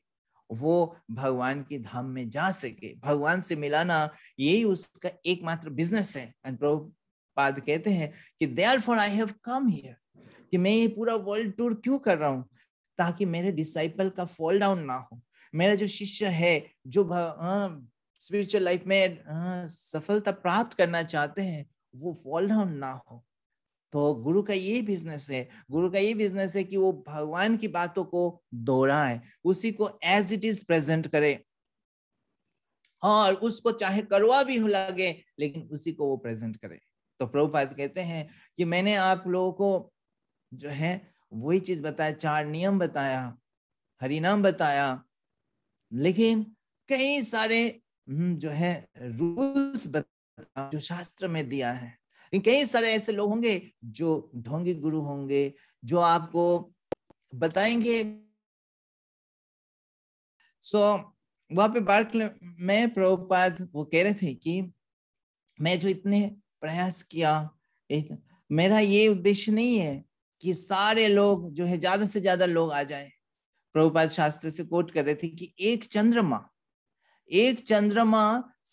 वो भगवान के धाम में जा सके भगवान से मिलाना यही उसका एकमात्र बिजनेस है एंड प्रभुपाद कहते हैं कि there I have come here कि मैं ये पूरा वर्ल्ड टूर क्यों कर रहा हूँ ताकि मेरे डिसाइपल का फॉल डाउन ना हो मेरा जो शिष्य है जो स्पिरिचुअल लाइफ में आ, सफलता प्राप्त करना चाहते हैं वो फॉल डाउन ना हो तो गुरु का ये बिजनेस है गुरु का ये बिजनेस है कि वो भगवान की बातों को दोहराए उसी को एज इट इज प्रेजेंट करे और उसको चाहे करवा भी लगे लेकिन उसी को वो प्रेजेंट करे तो प्रभुपाद कहते हैं कि मैंने आप लोगों को जो है वही चीज बताया चार नियम बताया हरिनाम बताया लेकिन कई सारे हम्म, जो है रूल्स बता जो शास्त्र में दिया है कई सारे ऐसे लोग होंगे जो ढोंगी गुरु होंगे जो आपको बताएंगे सो so, वहां पे बार में प्रभुपाद वो कह रहे थे कि मैं जो इतने प्रयास किया मेरा ये उद्देश्य नहीं है कि सारे लोग जो है ज्यादा से ज्यादा लोग आ जाए प्रभुपाद शास्त्र से कोट कर रहे थे कि एक चंद्रमा एक चंद्रमा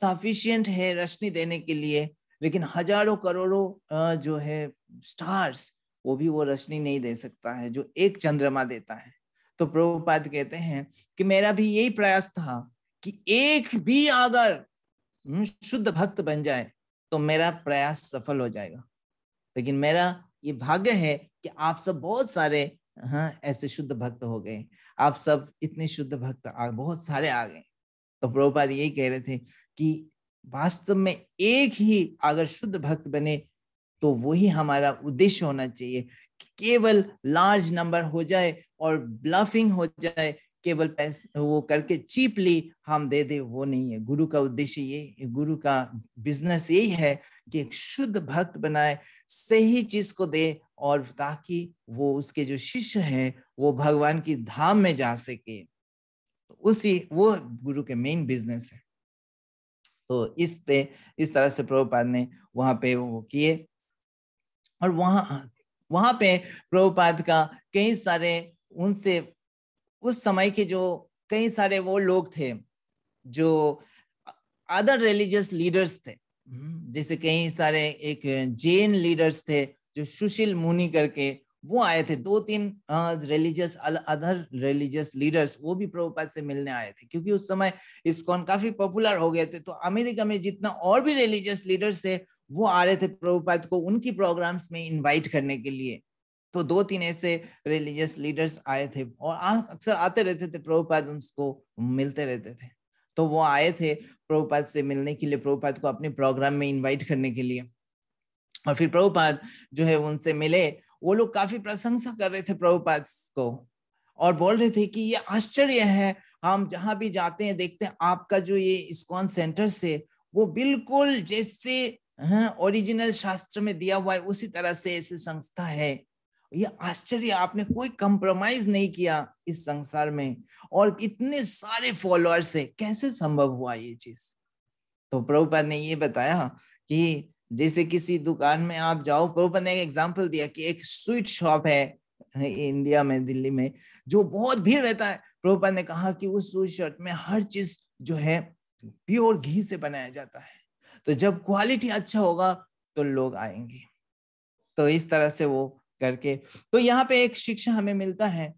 सफिशियंट है रश्मि देने के लिए लेकिन हजारों करोड़ों जो है स्टार्स वो भी वो रश्मि नहीं दे सकता है जो एक चंद्रमा देता है तो प्रभुपाद कहते हैं कि मेरा भी यही प्रयास था कि एक भी अगर हम्म, शुद्ध भक्त बन जाए तो मेरा प्रयास सफल हो जाएगा लेकिन मेरा ये भाग्य है कि आप सब बहुत सारे हाँ ऐसे शुद्ध भक्त हो गए आप सब इतने शुद्ध भक्त आ, बहुत सारे आ गए तो प्रभुपाद यही कह रहे थे कि वास्तव में एक ही अगर शुद्ध भक्त बने तो वही हमारा उद्देश्य होना चाहिए केवल लार्ज नंबर हो जाए और ब्लफिंग हो जाए केवल पैसे वो करके चीपली हम दे दे वो नहीं है गुरु का उद्देश्य ये गुरु का बिजनेस यही है कि एक शुद्ध भक्त बनाए सही चीज को दे और ताकि वो उसके जो शिष्य है वो भगवान की धाम में जा सके तो उसी वो गुरु के मेन बिजनेस है तो इस ते, इस तरह से प्रभुपाद ने वहां पे वो किए और वहां वहां पे प्रभुपाद का कई सारे उनसे उस समय के जो कई सारे वो लोग थे जो अदर रिलीजियस लीडर्स थे हम्म, जैसे कई सारे एक जैन लीडर्स थे जो सुशील मुनि करके वो आए थे दो तीन रिलीजियस अदर रिलीजियस लीडर्स वो भी प्रभुपाद से मिलने आए थे क्योंकि उस समय इस्कॉन काफी पॉपुलर हो गए थे तो अमेरिका में जितना और भी रिलीजियस लीडर्स थे वो आ रहे थे प्रभुपाद को उनकी प्रोग्राम्स में इनवाइट करने के लिए तो दो तीन ऐसे रिलीजियस लीडर्स आए थे और अक्सर आते रहते थे प्रभुपाद उनको मिलते रहते थे तो वो आए थे प्रभुपाद से मिलने के लिए प्रभुपाद को अपने प्रोग्राम में इनवाइट करने के लिए और फिर प्रभुपाद जो है उनसे मिले वो लोग काफी प्रशंसा कर रहे थे प्रभुपाद को और बोल रहे थे कि ये आश्चर्य है हम जहां भी जाते हैं देखते हैं आपका जो ये इस्कॉन सेंटर से वो बिल्कुल जैसे हाँ, ओरिजिनल शास्त्र में दिया हुआ है उसी तरह से ऐसी संस्था है ये आश्चर्य आपने कोई कंप्रोमाइज नहीं किया इस संसार में और इतने सारे फॉलोअर्स है कैसे संभव हुआ ये चीज तो प्रभुपाद ने ये बताया कि जैसे किसी दुकान में आप जाओ प्रभुपा ने एक एग्जाम्पल दिया कि एक स्वीट शॉप है इंडिया में दिल्ली में जो बहुत भीड़ रहता है प्रभुपा ने कहा कि उस स्वीट शॉप में हर चीज जो है प्योर घी से बनाया जाता है तो जब क्वालिटी अच्छा होगा तो लोग आएंगे तो इस तरह से वो करके तो यहाँ पे एक शिक्षा हमें मिलता है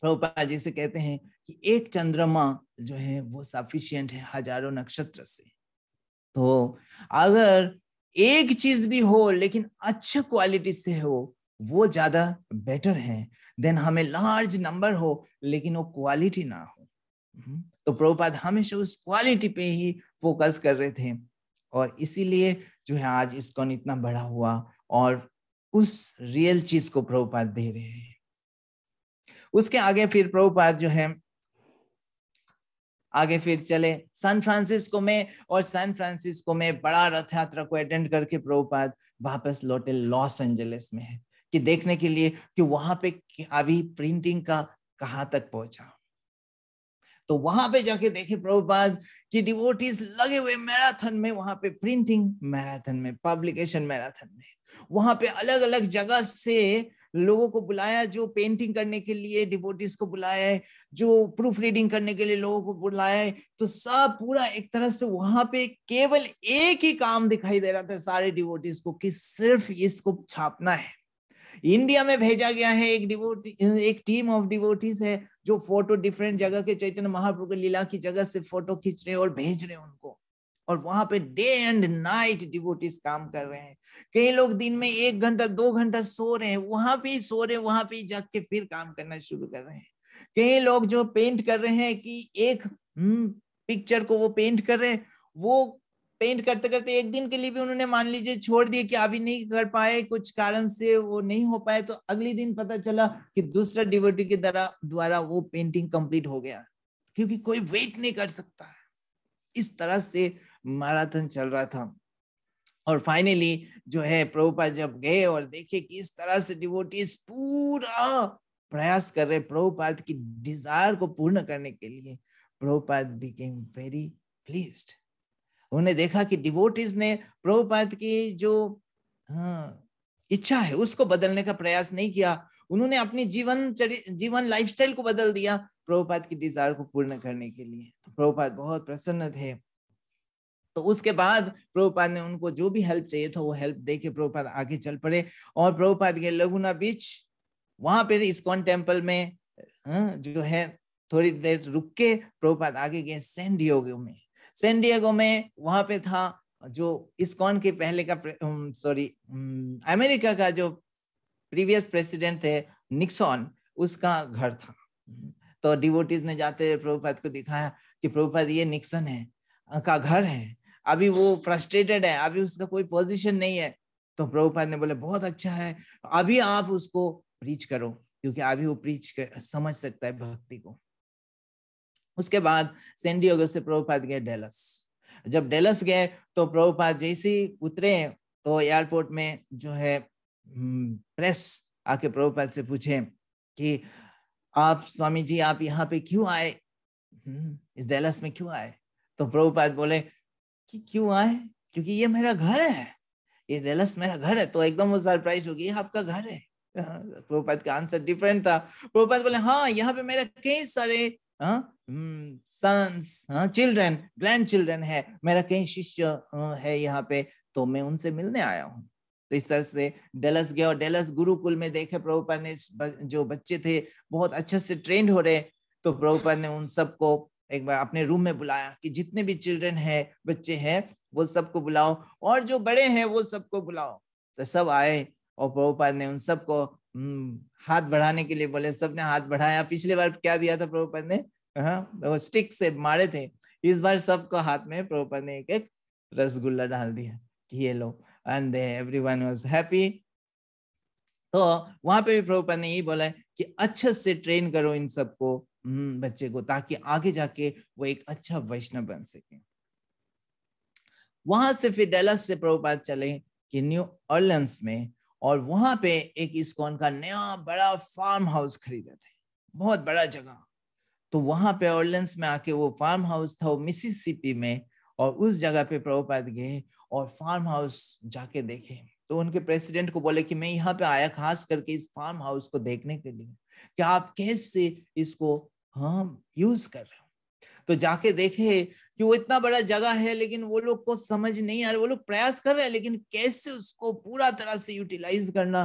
प्रभुपा जी से कहते हैं कि एक चंद्रमा जो है वो सफिशियंट है हजारों नक्षत्र से तो अगर एक चीज भी हो लेकिन अच्छे क्वालिटी से हो वो ज्यादा बेटर है देन हमें लार्ज नंबर हो लेकिन वो क्वालिटी ना हो हम्म, तो प्रभुपाद हमेशा उस क्वालिटी पे ही फोकस कर रहे थे और इसीलिए जो है आज इसको इतना बड़ा हुआ और उस रियल चीज को प्रभुपाद दे रहे हैं उसके आगे फिर प्रभुपाद जो है आगे फिर चले सैन फ्रांसिस्को में और सैन फ्रांसिस्को में बड़ा रथ यात्रा को अटेंड करके प्रभुपाद वापस लौटे लॉस एंजलिस में है कि देखने के लिए कि वहां पे अभी प्रिंटिंग का कहाँ तक पहुंचा तो वहां पे जाके देखे प्रभुपाद कि डिवोटीज लगे हुए मैराथन में वहां पे प्रिंटिंग मैराथन में पब्लिकेशन मैराथन में वहां पे अलग अलग जगह से लोगों को बुलाया जो पेंटिंग करने के लिए डिबोटिस को बुलाया है जो प्रूफ रीडिंग करने के लिए लोगों को बुलाया है तो सब पूरा एक तरह से वहां पे केवल एक ही काम दिखाई दे रहा था सारे डिवोटिस को कि सिर्फ इसको छापना है इंडिया में भेजा गया है एक डिवोटी एक टीम ऑफ डिवोटीज है जो फोटो डिफरेंट जगह के चैतन्य महाप्रभु लीला की जगह से फोटो खींच रहे और भेज रहे उनको और वहां पे डे एंड नाइट डिवोटिस काम कर रहे हैं कई लोग दिन में एक घंटा दो घंटा सो रहे हैं वहां भी सो रहे हैं वहां पर जाग के फिर काम करना शुरू कर रहे हैं कई लोग जो पेंट कर रहे हैं कि एक पिक्चर हम्म, को वो पेंट कर रहे हैं वो पेंट करते करते एक दिन के लिए भी उन्होंने मान लीजिए छोड़ दिए कि अभी नहीं कर पाए कुछ कारण से वो नहीं हो पाए तो अगले दिन पता चला कि दूसरा डिवोटी के द्वारा द्वारा वो पेंटिंग कंप्लीट हो गया क्योंकि कोई वेट नहीं कर सकता इस तरह से मैराथन चल रहा था और फाइनली जो है प्रभुपा जब गए और देखे कि इस तरह से डिवोटीज पूरा प्रयास कर रहे प्रभुपाद की डिजायर को पूर्ण करने के लिए प्रभुपाद बिकेम वेरी प्लीज्ड उन्हें देखा कि डिवोटीज ने प्रभुपाद की जो हाँ, इच्छा है उसको बदलने का प्रयास नहीं किया उन्होंने अपनी जीवन जीवन लाइफस्टाइल को बदल दिया प्रभुपाद की डिजायर को पूर्ण करने के लिए तो प्रभुपाद बहुत प्रसन्न थे तो उसके बाद प्रभुपाद ने उनको जो भी हेल्प चाहिए था वो हेल्प दे के प्रभुपाद आगे चल पड़े और प्रभुपाद के लघुना बीच वहां पर इस्कॉन टेम्पल में हाँ, जो है थोड़ी देर रुक के प्रभुपाद आगे गए सेंडियोगो में सेंडियोगो में वहां पे था जो इस्कॉन के पहले का सॉरी अमेरिका का जो प्रीवियस प्रेसिडेंट थे निक्सॉन उसका घर था तो डिवोटीज ने जाते प्रभुपाद को दिखाया कि प्रभुपाद ये निक्सन है का घर है अभी वो फ्रस्ट्रेटेड है अभी उसका कोई पोजिशन नहीं है तो प्रभुपाद ने बोले बहुत अच्छा है अभी आप उसको प्रीच करो क्योंकि अभी वो प्रीच कर, समझ सकता है भक्ति को उसके बाद सेंडियोगो से प्रभुपाद गए डेलस जब डेलस गए तो प्रभुपाद जैसे ही उतरे तो एयरपोर्ट में जो है प्रेस हम्म, आके प्रभुपाद से पूछे कि आप स्वामी जी आप यहाँ पे क्यों आए हम्म, इस डेलस में क्यों आए तो प्रभुपाद बोले कि क्यों आए क्योंकि ये मेरा घर है ये डेलस मेरा घर है तो एकदम वो सरप्राइज होगी आपका घर है हाँ, प्रोपात का आंसर डिफरेंट था प्रोपात बोले हाँ यहाँ पे मेरे कई सारे सन्स चिल्ड्रन ग्रैंड चिल्ड्रन है मेरा कई शिष्य है यहाँ पे तो मैं उनसे मिलने आया हूँ तो इस तरह से डेलस गया और डेलस गुरुकुल में देखे प्रभुपाद ने जो बच्चे थे बहुत अच्छे से ट्रेंड हो रहे तो प्रभुपाद ने उन सबको एक बार अपने रूम में बुलाया कि जितने भी चिल्ड्रन है बच्चे हैं वो सबको बुलाओ और जो बड़े हैं वो सबको बुलाओ तो सब आए और प्रभुपाद ने उन सबको हम्म, हाथ बढ़ाने के लिए बोले सबने हाथ बढ़ाया पिछले बार क्या दिया था प्रभुपाद ने हाँ वो स्टिक से मारे थे इस बार सबको हाथ में प्रभुपाद ने एक एक रसगुल्ला डाल दिया कि ये लो and every one was happy तो वहां पे भी प्रभुपाद ने यही बोला कि अच्छे से ट्रेन करो इन सबको हम्म, बच्चे को ताकि आगे जाके वो एक अच्छा वैष्णव बन सके वहां से फिर डेलस से प्रभुपात चले कि न्यू ऑर्लैंड्स में और वहां पे एक इस्कॉन का नया बड़ा फार्म हाउस खरीदा थे बहुत बड़ा जगह तो वहां पे ऑर्लैंड्स में आके वो फार्म हाउस था वो मिसिसिपी में और उस जगह पे प्रभुपात गए और फार्म हाउस जाके देखे तो उनके प्रेसिडेंट को बोले कि मैं यहाँ पे आया खास करके इस फार्म हाउस को देखने के लिए कि आप कैसे इसको हम यूज कर रहे हो तो जाके देखे कि वो इतना बड़ा जगह है लेकिन वो लोग को समझ नहीं आ रहा वो लोग प्रयास कर रहे हैं लेकिन कैसे उसको पूरा तरह से यूटिलाइज करना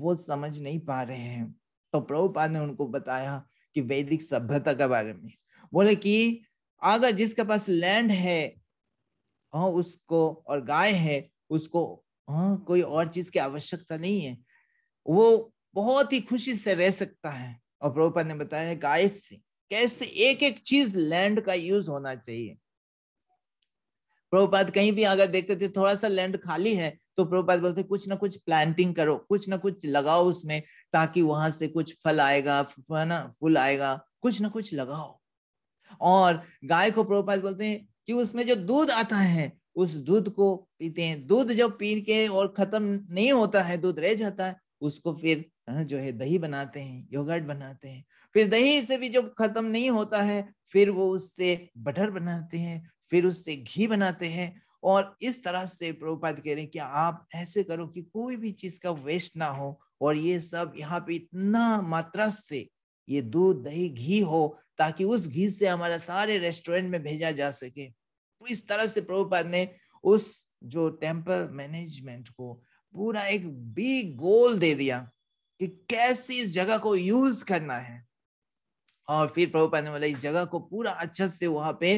वो समझ नहीं पा रहे हैं तो प्रभुपाद ने उनको बताया कि वैदिक सभ्यता के बारे में बोले कि अगर जिसके पास लैंड है हाँ उसको और गाय है उसको हाँ कोई और चीज की आवश्यकता नहीं है वो बहुत ही खुशी से रह सकता है और प्रभुपाद ने बताया गाय से कैसे एक एक चीज लैंड का यूज होना चाहिए प्रभुपाद कहीं भी अगर देखते थे थोड़ा सा लैंड खाली है तो प्रभुपाद बोलते कुछ ना कुछ प्लांटिंग करो कुछ ना कुछ लगाओ उसमें ताकि वहां से कुछ फल आएगा है ना फूल आएगा कुछ ना कुछ लगाओ और गाय को प्रभुपाद बोलते हैं कि उसमें जो दूध आता है उस दूध को पीते हैं दूध जब पी के और खत्म नहीं होता है दूध रह जाता है उसको फिर जो है दही बनाते हैं योगर्ट बनाते हैं फिर दही से भी जो खत्म नहीं होता है फिर वो उससे बटर बनाते हैं फिर उससे घी बनाते हैं और इस तरह से प्रभुपाद कह रहे हैं कि आप ऐसे करो कि कोई भी चीज का वेस्ट ना हो और ये सब यहाँ पे इतना मात्रा से ये दूध दही घी हो ताकि उस घी से हमारा सारे रेस्टोरेंट में भेजा जा सके तो इस तरह से प्रभुपाद ने उस जो टेम्पल मैनेजमेंट को पूरा एक बी गोल दे दिया कि कैसे इस जगह को यूज करना है और फिर प्रभु ने वाले इस जगह को पूरा अच्छे से वहां पे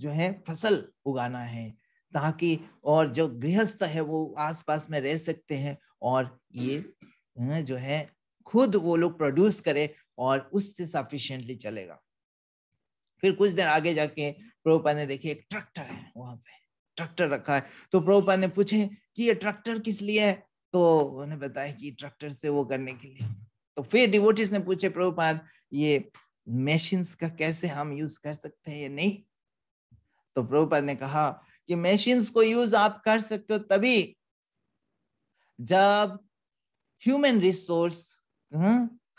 जो है फसल उगाना है ताकि और जो गृहस्थ है वो आसपास में रह सकते हैं और ये जो है खुद वो लोग प्रोड्यूस करे और उससे सफिशियंटली चलेगा फिर कुछ देर आगे जाके प्रभुपा ने देखे एक ट्रैक्टर है वहां पे ट्रैक्टर रखा है तो प्रभुपा ने पूछे कि ये ट्रैक्टर किस लिए है तो उन्होंने बताया कि ट्रैक्टर से वो करने के लिए तो फिर डिवोटिस ने पूछे प्रभुपाद ये मशीन का कैसे हम यूज कर सकते हैं या नहीं तो प्रभुपाद ने कहा कि मशीन्स को यूज आप कर सकते हो तभी जब ह्यूमन हाँ, रिसोर्स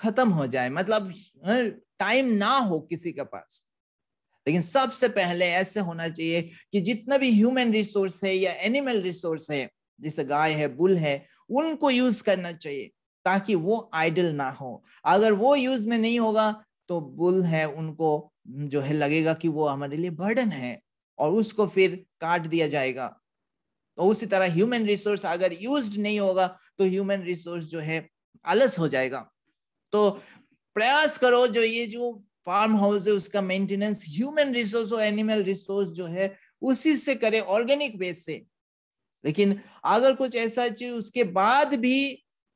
खत्म हो जाए मतलब टाइम हाँ, ना हो किसी के पास लेकिन सबसे पहले ऐसे होना चाहिए कि जितना भी ह्यूमन रिसोर्स है या एनिमल रिसोर्स है जैसे गाय है बुल है उनको यूज करना चाहिए ताकि वो आइडल ना हो अगर वो यूज में नहीं होगा तो बुल है उनको जो है लगेगा कि वो हमारे लिए बर्डन है और उसको फिर काट दिया जाएगा तो उसी तरह ह्यूमन रिसोर्स अगर यूज नहीं होगा तो ह्यूमन रिसोर्स जो है आलस हो जाएगा तो प्रयास करो जो ये जो फार्म हाउस है उसका मेंटेनेंस ह्यूमन रिसोर्स और एनिमल रिसोर्स जो है उसी से करे ऑर्गेनिक वे से लेकिन अगर कुछ ऐसा चीज उसके बाद भी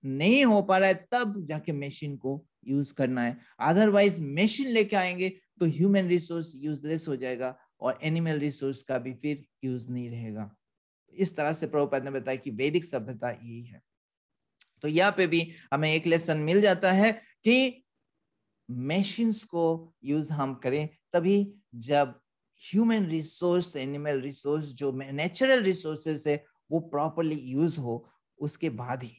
नहीं हो पा रहा है तब जाके मशीन को यूज करना है अदरवाइज मशीन लेके आएंगे तो ह्यूमन रिसोर्स यूजलेस हो जाएगा और एनिमल रिसोर्स का भी फिर यूज नहीं रहेगा इस तरह से प्रभुपाद ने बताया कि वैदिक सभ्यता यही है तो यहाँ पे भी हमें एक लेसन मिल जाता है कि मशीन को यूज हम करें तभी जब ह्यूमन रिसोर्स एनिमल रिसोर्स जो नेचुरल रिसोर्सेस है वो प्रॉपरली यूज हो उसके बाद ही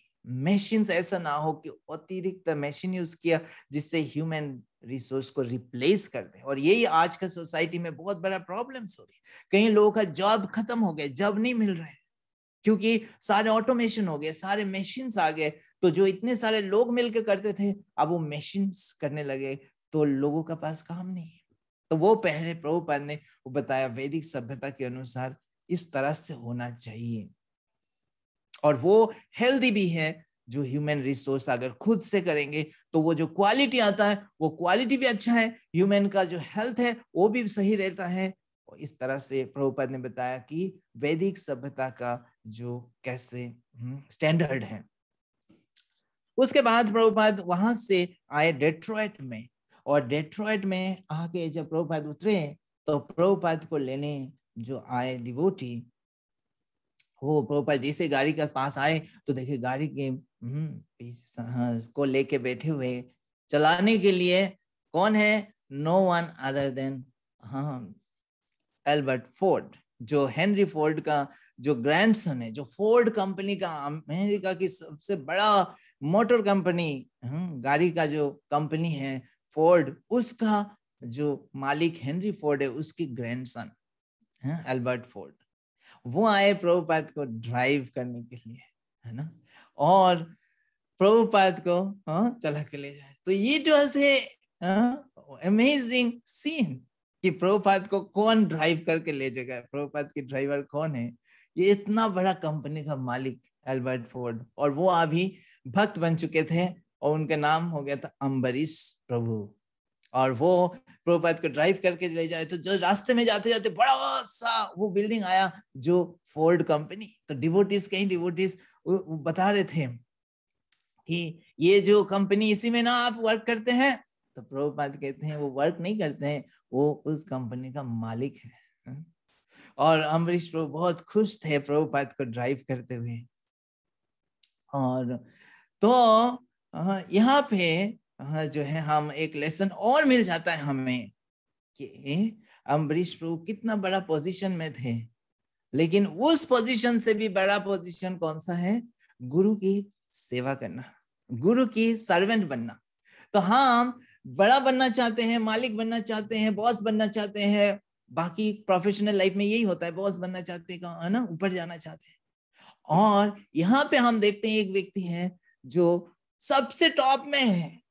मशीन ऐसा ना हो कि अतिरिक्त मशीन यूज किया जिससे ह्यूमन रिसोर्स को रिप्लेस कर दे और यही आज का सोसाइटी में बहुत बड़ा प्रॉब्लम हो रही है कई लोगों का जॉब खत्म हो गया जॉब नहीं मिल रहे क्योंकि सारे ऑटोमेशन हो गए सारे मशीन आ गए तो जो इतने सारे लोग मिलकर करते थे अब वो मशीन करने लगे तो लोगों का पास काम नहीं है तो वो पहले प्रभुपाद ने वो बताया वैदिक सभ्यता के अनुसार इस तरह से होना चाहिए और वो हेल्दी भी है जो ह्यूमन रिसोर्स अगर खुद से करेंगे तो वो जो क्वालिटी आता है वो क्वालिटी भी अच्छा है ह्यूमन का जो हेल्थ है वो भी सही रहता है और इस तरह से प्रभुपद ने बताया कि वैदिक सभ्यता का जो कैसे स्टैंडर्ड हम्म, है उसके बाद प्रभुपद वहां से आए डेट्रॉयट में और डेट्रॉयट में आके जब प्रभुपद उतरे तो प्रभुपाद को लेने जो आए डिवोटी वो प्रोपा जैसे गाड़ी के पास आए तो देखे गाड़ी के हम्म, हाँ, को लेके बैठे हुए चलाने के लिए कौन है no one other than Albert Ford जो हेनरी फोर्ड का जो ग्रैंडसन है जो फोर्ड कंपनी का अमेरिका की सबसे बड़ा मोटर हम्म, कंपनी गाड़ी का जो कंपनी है फोर्ड उसका जो मालिक हेनरी फोर्ड है उसकी ग्रैंडसन अल्बर्ट फोर्ड वो आए प्रभुपाद को ड्राइव करने के लिए है ना और प्रभुपाद को आ, हाँ, चला के ले जाए तो ये जो ए अमेजिंग सीन कि प्रभुपाद को कौन ड्राइव करके ले जाएगा प्रभुपाद की ड्राइवर कौन है ये इतना बड़ा कंपनी का मालिक एल्बर्ट फोर्ड और वो अभी भक्त बन चुके थे और उनका नाम हो गया था अम्बरीश प्रभु और वो प्रोपात को ड्राइव करके ले जाए तो जो रास्ते में जाते जाते बड़ा सा वो बिल्डिंग आया जो फोर्ड कंपनी तो डिवोटिस कहीं डिवोटिस बता रहे थे कि ये जो कंपनी इसी में ना आप वर्क करते हैं तो प्रभुपात कहते हैं वो वर्क नहीं करते हैं वो उस कंपनी का मालिक है हाँ। और अम्बरीश प्रभु बहुत खुश थे प्रभुपात को ड्राइव करते हुए और तो हाँ, यहाँ पे हाँ, जो है हम एक लेसन और मिल जाता है हमें कि अम्बरीश प्रभु कितना बड़ा पोजीशन में थे लेकिन उस पोजीशन से भी बड़ा पोजीशन कौन सा है गुरु की सेवा करना गुरु की सर्वेंट बनना तो हम हाँ, बड़ा बनना चाहते हैं मालिक बनना चाहते हैं बॉस बनना चाहते हैं बाकी प्रोफेशनल लाइफ में यही होता है बॉस बनना चाहते हैं है ना ऊपर जाना चाहते हैं और यहाँ पे हम देखते हैं एक व्यक्ति है जो सबसे टॉप में है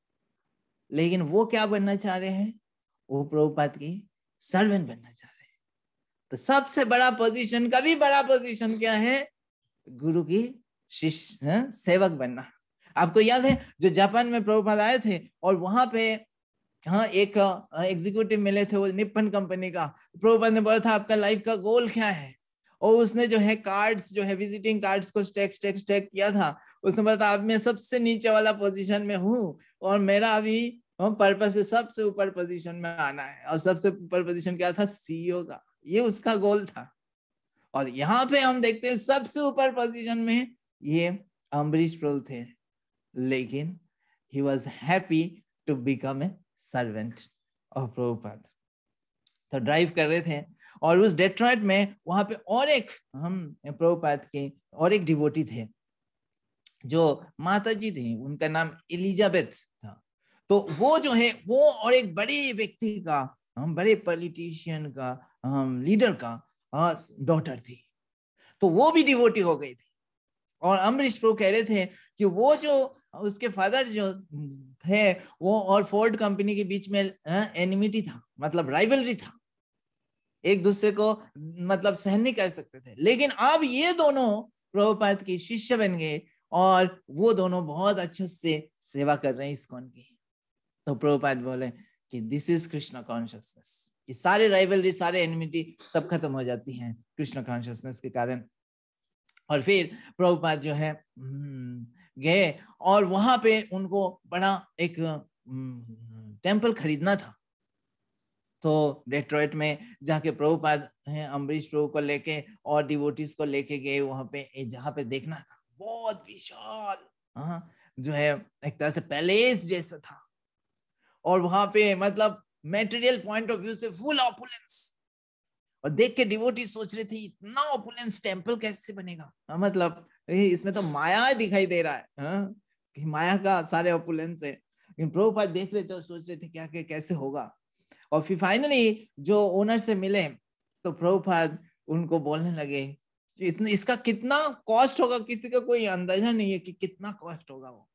लेकिन वो क्या बनना चाह रहे हैं वो प्रभुपाद की सर्वेंट बनना चाह रहे हैं तो सबसे बड़ा पोजीशन का भी बड़ा पोजीशन क्या है गुरु की शिष्य हाँ, सेवक बनना आपको याद है जो जापान में प्रभुपाद आए थे और वहां पे हाँ एक एग्जीक्यूटिव हाँ, मिले थे वो निपन कंपनी का प्रभुपाद ने बोला था आपका लाइफ का गोल क्या है और उसने जो है कार्ड्स जो है विजिटिंग कार्ड्स को स्टैक स्टैक स्टैक किया था उसने बोला अब मैं सबसे नीचे वाला पोजीशन में हूँ और मेरा अभी पर्पस से सबसे ऊपर पोजीशन में आना है और सबसे ऊपर पोजीशन क्या था सीईओ e का ये उसका गोल था और यहाँ पे हम देखते हैं सबसे ऊपर पोजीशन में ये अम्बरीश प्रभु थे लेकिन he was happy to become a servant of Prabhupada तो ड्राइव कर रहे थे और उस डेट्रॉइट में वहां पे और एक हम प्रभुपाद के और एक डिवोटी थे जो माता जी थी उनका नाम एलिजाबेथ था तो वो जो है वो और एक बड़े व्यक्ति का हम बड़े पॉलिटिशियन का हम लीडर का डॉटर थी तो वो भी डिवोटी हो गई थी और अमरीश प्रभु कह रहे थे कि वो जो उसके फादर जो थे वो और फोर्ड कंपनी के बीच में एनिमिटी था मतलब राइवलरी था एक दूसरे को मतलब सहन नहीं कर सकते थे लेकिन अब ये दोनों प्रभुपाद के शिष्य बन गए और वो दोनों बहुत अच्छे से सेवा कर रहे हैं इस्कॉन की तो प्रभुपाद बोले कि दिस इज कृष्ण कॉन्शियसनेस कि सारे राइवलरी सारे एनिमिटी सब खत्म हो जाती है कृष्ण कॉन्शियसनेस के कारण और फिर प्रभुपाद जो है हम्म, गए और वहां पे उनको बड़ा एक टेम्पल हम्म, खरीदना था तो डेट्रॉइट में जाके प्रभुपाद हैं अम्बरीश प्रभु को लेके और डिवोटीज को लेके गए वहां पे जहाँ पे देखना था बहुत विशाल हाँ जो है एक तरह से पैलेस जैसा था और वहां पे मतलब मेटेरियल पॉइंट ऑफ व्यू से फुल ऑपुलेंस और देख के डिवोटी सोच रहे थे इतना ऑपुलेंस टेम्पल कैसे बनेगा हाँ, मतलब इसमें तो माया दिखाई दे रहा है हाँ? कि माया का सारे ऑपुलेंस है लेकिन प्रभुपाद देख रहे थे और सोच रहे थे क्या क्या कैसे होगा और फिर फाइनली जो ओनर से मिले तो प्रभुपाद उनको बोलने लगे इतने इसका कितना कॉस्ट होगा किसी का कोई अंदाजा नहीं है कि कितना कॉस्ट होगा वो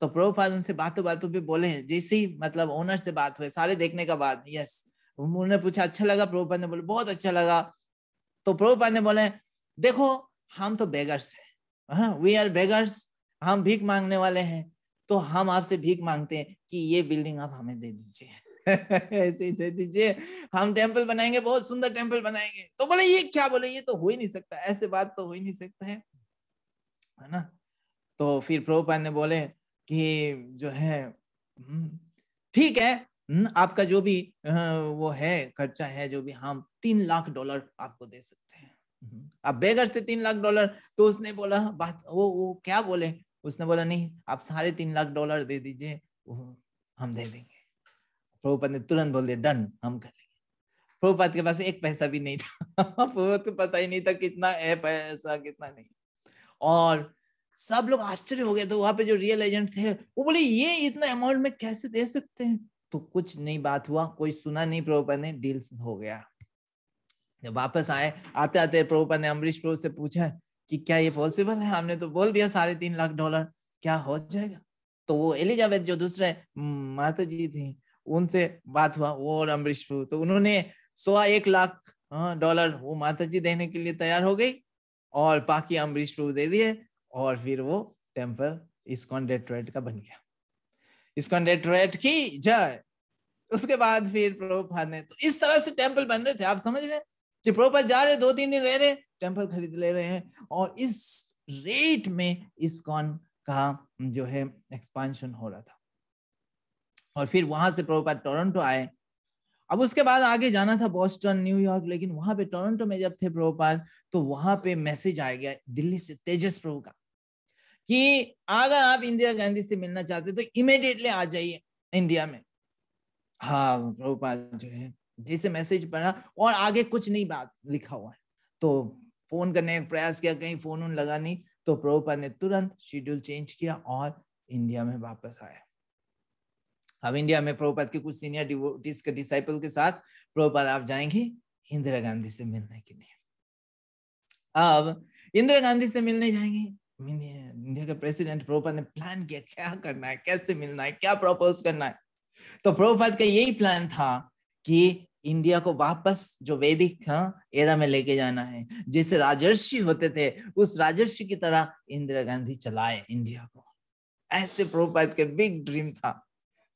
तो प्रभुपाद उनसे बातों बातों पे बोले जैसे ही मतलब ओनर से बात हुए सारे देखने का बाद यस उन्होंने पूछा अच्छा लगा प्रभुपाद ने बोले बहुत अच्छा लगा तो प्रभुपाद ने बोले देखो हम तो बेगर्स है वी आर बेगर्स हम भीख मांगने वाले हैं तो हम आपसे भीख मांगते हैं कि ये बिल्डिंग आप हमें दे दीजिए ऐसे ही दे दीजिए हम टेम्पल बनाएंगे बहुत सुंदर टेम्पल बनाएंगे तो बोले ये क्या बोले ये तो हो ही नहीं सकता ऐसे बात तो हो ही नहीं सकता है है ना तो फिर प्रभुपाद ने बोले कि जो है हम्म, ठीक है हम्म, आपका जो भी वो है खर्चा है जो भी हम तीन लाख डॉलर आपको दे सकते हैं हम्म, आप बेगर से तीन लाख डॉलर तो उसने बोला बात वो वो क्या बोले उसने बोला नहीं आप साढ़े तीन लाख डॉलर दे दीजिए हम दे देंगे प्रभुपत ने तुरंत बोल दिया डन हम कर लेंगे के पास एक पैसा भी नहीं था प्रभुपत को पता ही नहीं था कितना है पैसा कितना नहीं और सब लोग आश्चर्य हो गए तो वहां पे जो रियल एजेंट थे वो बोले ये इतना अमाउंट में कैसे दे सकते हैं तो कुछ नहीं बात हुआ कोई सुना नहीं प्रभुपा ने डील हो गया जब वापस आए आते आते प्रभुपा ने अमरीश प्रभु से पूछा कि क्या ये पॉसिबल है हमने तो बोल दिया साढ़े तीन लाख डॉलर क्या हो जाएगा तो वो एलिजाबेथ जो दूसरे माता जी थी उनसे बात हुआ वो और अम्बरीश तो उन्होंने सोवा एक लाख हाँ, डॉलर वो माता जी देने के लिए तैयार हो गई और बाकी अम्बरीश प्रभु दे दिए और फिर वो टेम्पल इस्कॉन डेट्रेट का बन गया इस्कॉन डेट्रेट की जय उसके बाद फिर प्रभुपाद ने तो इस तरह से टेम्पल बन रहे थे आप समझ रहे कि प्रभुपाद जा रहे दो तीन दिन रह रहे टेम्पल खरीद ले रहे हैं और इस रेट में इस्कॉन का जो है एक्सपांशन हो रहा था और फिर वहां से प्रभुपाद टोरंटो आए अब उसके बाद आगे जाना था बॉस्टन न्यूयॉर्क लेकिन वहां पे टोरंटो में जब थे प्रभुपाल तो वहां पे मैसेज आ गया दिल्ली से तेजस प्रभु का कि अगर आप इंदिरा गांधी से मिलना चाहते तो इमेडिएटली आ जाइए इंडिया में हाँ प्रभुपाल जो है जैसे मैसेज पढ़ा और आगे कुछ नहीं बात लिखा हुआ है तो फोन करने का प्रयास किया कहीं फोन उन लगा नहीं तो प्रभुपाल ने तुरंत शेड्यूल चेंज किया और इंडिया में वापस आया अब इंडिया में प्रभुपाद के कुछ सीनियर डिवोटिस के डिसाइपल के साथ प्रभुपाद आप जाएंगे इंदिरा गांधी से मिलने के लिए अब इंदिरा गांधी से मिलने जाएंगे इंडिया के प्रेसिडेंट प्रभुपाद ने प्लान किया क्या करना है कैसे मिलना है क्या प्रपोज करना है तो प्रभुपाद का यही प्लान था कि इंडिया को वापस जो वैदिक एरा हाँ, में लेके जाना है जैसे राजर्षि होते थे उस राजर्षि की तरह इंदिरा गांधी चलाए इंडिया को ऐसे प्रभुपाद के बिग ड्रीम था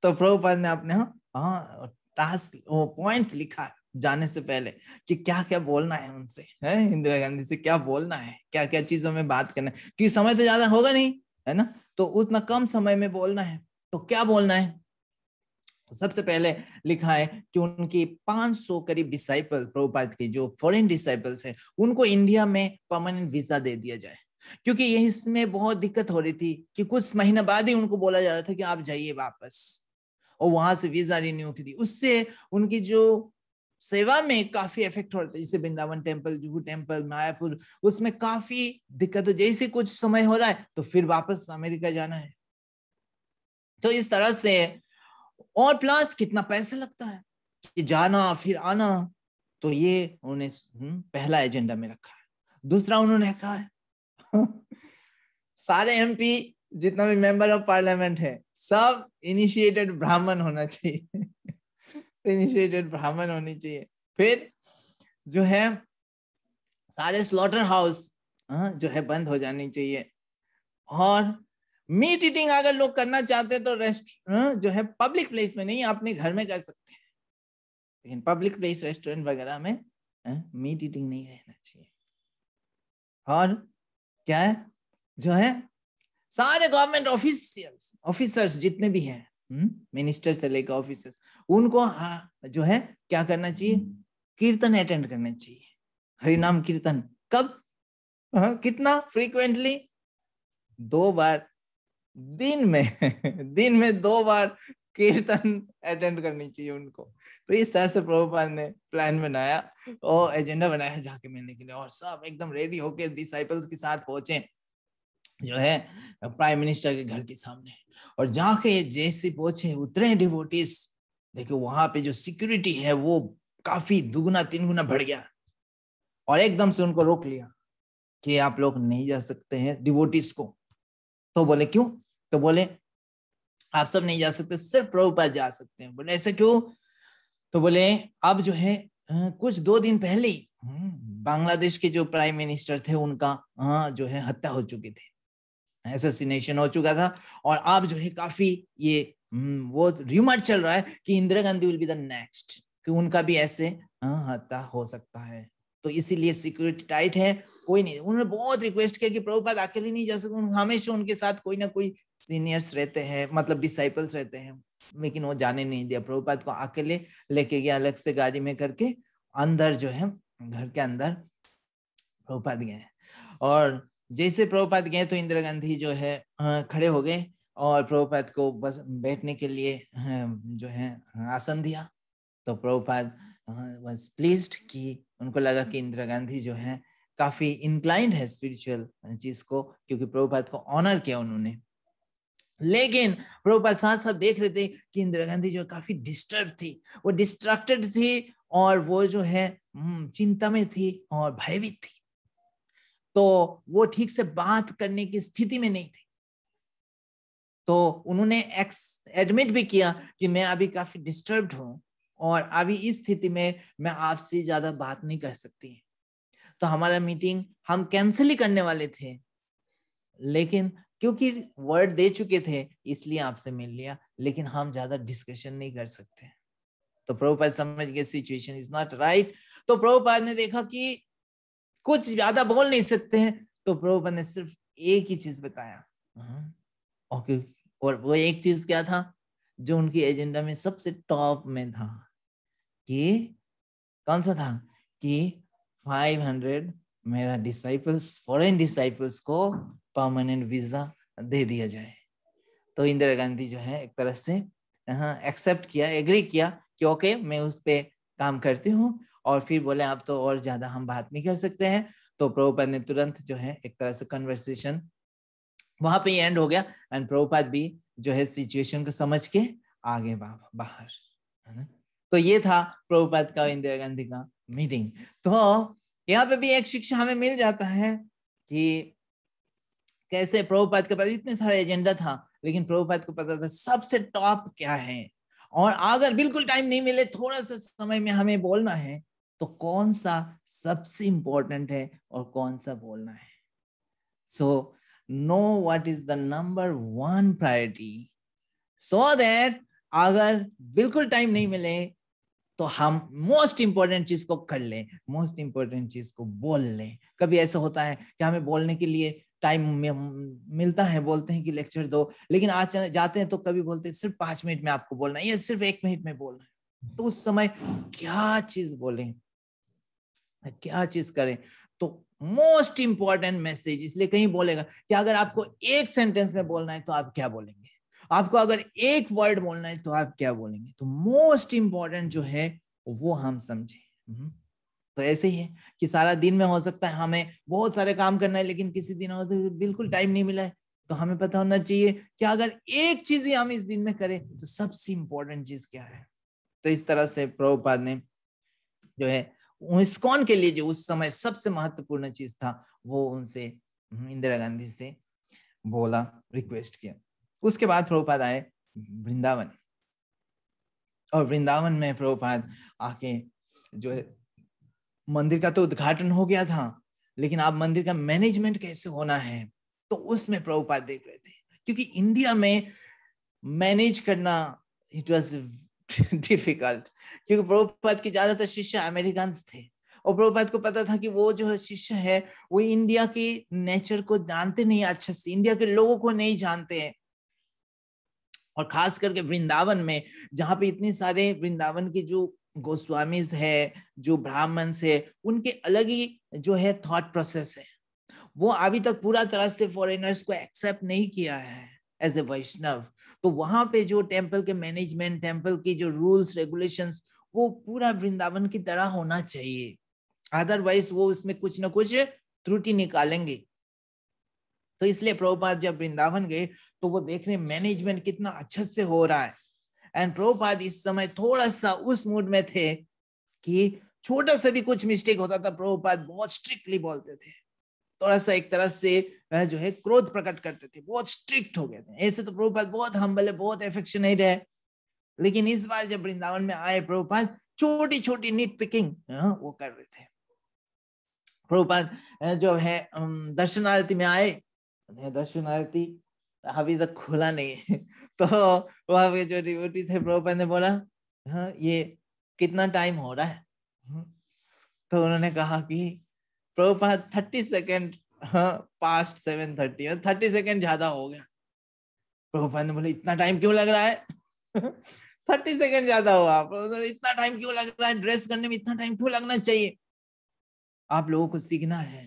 तो प्रभुपाद ने अपने टास्क हाँ, हाँ, वो पॉइंट्स लिखा जाने से पहले कि क्या क्या बोलना है उनसे है इंदिरा गांधी से क्या बोलना है क्या क्या चीजों में बात करना है क्योंकि समय तो ज्यादा होगा नहीं है ना तो उतना कम समय में बोलना है तो क्या बोलना है तो सबसे पहले लिखा है कि उनकी 500 करीब डिसाइपल प्रभुपाद के जो फॉरेन डिसाइपल्स हैं उनको इंडिया में परमानेंट वीजा दे दिया जाए क्योंकि ये इसमें बहुत दिक्कत हो रही थी कि कुछ महीने बाद ही उनको बोला जा रहा था कि आप जाइए वापस और वहां से वीजा रिन्यू करी उससे उनकी जो सेवा में काफी इफेक्ट होता है जैसे वृंदावन टेम्पल जुहू टेम्पल मायापुर उसमें काफी दिक्कत हो जैसे कुछ समय हो रहा है तो फिर वापस अमेरिका जाना है तो इस तरह से और प्लस कितना पैसा लगता है कि जाना फिर आना तो ये उन्होंने हम्म, पहला एजेंडा में रखा है दूसरा उन्होंने कहा है सारे एमपी जितना भी मेंबर ऑफ पार्लियामेंट है सब इनिशिएटेड ब्राह्मण होना चाहिए इनिशिएटेड ब्राह्मण होनी चाहिए फिर जो है सारे स्लॉटर हाउस जो है बंद हो जानी चाहिए और मीट ईटिंग अगर लोग करना चाहते तो रेस्ट हाँ, जो है पब्लिक प्लेस में नहीं अपने घर में कर सकते हैं लेकिन पब्लिक प्लेस रेस्टोरेंट वगैरह में मीट हाँ, ईटिंग नहीं रहना चाहिए और क्या है जो है सारे गवर्नमेंट ऑफिसियल्स ऑफिसर्स जितने भी हैं मिनिस्टर हम्म, से लेकर ऑफिसर्स उनको हाँ, जो है क्या करना चाहिए हम्म। कीर्तन अटेंड करना चाहिए हरिनाम कीर्तन कब हाँ, कितना फ्रीक्वेंटली दो बार दिन में दिन में दो बार कीर्तन अटेंड करनी चाहिए उनको तो इस तरह से प्रभुपाल ने प्लान बनाया और एजेंडा बनाया जाके मिलने के लिए और सब एकदम रेडी होके डिसाइपल्स के साथ पहुंचे जो है प्राइम मिनिस्टर के घर के सामने और जहाँ के जैसे पहुंचे उतरे डिवोटिस देखो वहां पे जो सिक्योरिटी है वो काफी दुगुना तीन गुना बढ़ गया और एकदम से उनको रोक लिया कि आप लोग नहीं जा सकते हैं डिवोटिस को तो बोले क्यों तो बोले आप सब नहीं जा सकते सिर्फ प्रभुपाद जा सकते हैं बोले ऐसे क्यों तो बोले अब जो है कुछ दो दिन पहले ही हम्म, बांग्लादेश के जो प्राइम मिनिस्टर थे उनका जो है हत्या हो चुकी थी एसेसिनेशन हो चुका था और अब जो है काफी ये हम्म, वो र्यूमर चल रहा है कि Indira Gandhi will be the next कि उनका भी ऐसे हत्या हो सकता है तो इसीलिए सिक्योरिटी टाइट है कोई नहीं उन्होंने बहुत रिक्वेस्ट किया कि प्रभुपाद अकेले नहीं जा सकते हमेशा उनके साथ कोई ना कोई सीनियर्स रहते हैं मतलब डिसाइपल्स रहते हैं लेकिन वो जाने नहीं दिया प्रभुपाद को अकेले लेके गया अलग से गाड़ी में करके अंदर जो है घर के अंदर प्रभुपाद गए और जैसे प्रभुपाद गए तो इंदिरा गांधी जो है खड़े हो गए और प्रभुपाद को बस बैठने के लिए जो है आसन दिया तो प्रभुपाद वाज प्लीज कि उनको लगा कि इंदिरा गांधी जो है काफी इंक्लाइंड है स्पिरिचुअल चीज को क्योंकि प्रभुपाद को ऑनर किया उन्होंने लेकिन प्रभुपाद साथ साथ देख रहे थे कि इंदिरा गांधी जो काफी डिस्टर्ब थी वो डिस्ट्रैक्टेड थी और वो जो है हम्म, चिंता में थी और भयभीत थी तो वो ठीक से बात करने की स्थिति में नहीं थी तो उन्होंने एक्स एडमिट भी किया कि मैं अभी काफी डिस्टर्ब हूं और अभी इस स्थिति में मैं आपसे ज्यादा बात नहीं कर सकती तो हमारा मीटिंग हम कैंसिल ही करने वाले थे लेकिन क्योंकि वर्ड दे चुके थे इसलिए आपसे मिल लिया लेकिन हम ज्यादा डिस्कशन नहीं कर सकते तो प्रभुपाद समझ गए सिचुएशन इज नॉट राइट तो प्रभुपाद ने देखा कि कुछ ज्यादा बोल नहीं सकते हैं तो प्रभुपा ने सिर्फ एक ही चीज बताया ओके हाँ। और वो एक चीज क्या था जो उनकी एजेंडा में सबसे टॉप में था कि कौन सा था कि 500 मेरा डिसाइपल्स फॉरेन डिसाइपल्स को परमानेंट वीजा दे दिया जाए तो इंदिरा गांधी जो है एक तरह से हाँ, एक्सेप्ट किया एग्री किया कि ओके मैं उस पर काम करती हूँ और फिर बोले आप तो और ज्यादा हम बात नहीं कर सकते हैं तो प्रभुपाद ने तुरंत जो है एक तरह से कन्वर्सेशन वहां पे एंड हो गया एंड प्रभुपाद भी जो है सिचुएशन को समझ के आगे बाहर तो ये था प्रभुपाद का इंदिरा गांधी का मीटिंग तो यहाँ पे भी एक शिक्षा हमें मिल जाता है कि कैसे प्रभुपाद के पास इतने सारे एजेंडा था लेकिन प्रभुपाद को पता था सबसे टॉप क्या है और अगर बिल्कुल टाइम नहीं मिले थोड़ा सा समय में हमें बोलना है तो कौन सा सबसे इंपॉर्टेंट है और कौन सा बोलना है so no what is the number one priority so that अगर बिल्कुल टाइम नहीं मिले तो हम मोस्ट इंपॉर्टेंट चीज को कर लें मोस्ट इंपॉर्टेंट चीज को बोल लें कभी ऐसा होता है कि हमें बोलने के लिए टाइम मिलता है बोलते हैं कि लेक्चर दो लेकिन आज जाते हैं तो कभी बोलते हैं सिर्फ पांच मिनट में आपको बोलना है या सिर्फ एक मिनट में बोलना है तो उस समय क्या चीज बोलें क्या चीज करें तो मोस्ट इंपॉर्टेंट मैसेज इसलिए कहीं बोलेगा कि अगर आपको एक सेंटेंस में बोलना है तो आप क्या बोलेंगे आपको अगर एक वर्ड बोलना है तो आप क्या बोलेंगे तो मोस्ट इंपॉर्टेंट जो है वो हम समझे हम्म। तो ऐसे ही है कि सारा दिन में हो सकता है हमें बहुत सारे काम करना है लेकिन किसी दिन हो तो बिल्कुल टाइम नहीं मिला है तो हमें पता होना चाहिए कि अगर एक चीज ही हम इस दिन में करें तो सबसे इंपॉर्टेंट चीज क्या है तो इस तरह से प्रभुपाद ने जो है विस्कॉन के लिए जो उस समय सबसे महत्वपूर्ण चीज था वो उनसे हम्म, इंदिरा गांधी से बोला रिक्वेस्ट किया उसके बाद प्रभुपाद आए वृंदावन और वृंदावन में प्रभुपाद आके जो मंदिर का तो उद्घाटन हो गया था लेकिन आप मंदिर का मैनेजमेंट कैसे होना है तो उसमें प्रभुपाद देख रहे थे क्योंकि इंडिया में मैनेज करना इट वाज डिफिकल्ट क्योंकि प्रभुपाद के ज्यादातर शिष्य अमेरिकन थे और प्रभुपाद को पता था कि वो जो शिष्य है वो इंडिया के नेचर को जानते नहीं अच्छे से इंडिया के लोगों को नहीं जानते हैं और खास करके वृंदावन में जहाँ पे इतने सारे वृंदावन के जो गोस्वामीज है जो ब्राह्मण है उनके अलग ही जो है थॉट प्रोसेस है वो अभी तक पूरा तरह से फॉरेनर्स को एक्सेप्ट नहीं किया है एज ए वैष्णव तो वहां पे जो टेम्पल के मैनेजमेंट टेम्पल की जो रूल्स रेगुलेशन वो पूरा वृंदावन की तरह होना चाहिए अदरवाइज वो उसमें कुछ ना कुछ त्रुटि निकालेंगे तो इसलिए प्रभुपाद जब वृंदावन गए तो वो देख रहे मैनेजमेंट कितना अच्छे से हो रहा है एंड प्रभुपाद इस समय थोड़ा सा उस मूड में थे कि छोटा सा भी कुछ मिस्टेक होता था प्रभुपाद बहुत स्ट्रिक्टली बोलते थे थोड़ा सा एक तरह से जो है क्रोध प्रकट करते थे बहुत स्ट्रिक्ट हो गए थे ऐसे तो प्रभुपाल बहुत हम्बल है बहुत एफेक्शन है लेकिन इस बार जब वृंदावन में आए प्रभुपाल छोटी छोटी नीट पिकिंग वो कर रहे थे प्रभुपाल जो है दर्शनार्थी में आए दर्शनार्थी अभी तक खुला नहीं तो वहां पे जो डिवोटी थे प्रभुपाल ने बोला हाँ, ये कितना टाइम हो रहा है हम्म। तो उन्होंने कहा कि Prabhupada thirty second past seven thirty thirty second ज्यादा हो गया प्रभुपाद ने बोले इतना टाइम क्यों लग रहा है थर्टी सेकेंड ज्यादा हुआ इतना टाइम क्यों लग रहा है ड्रेस करने में इतना टाइम क्यों लगना चाहिए आप लोगों को सीखना है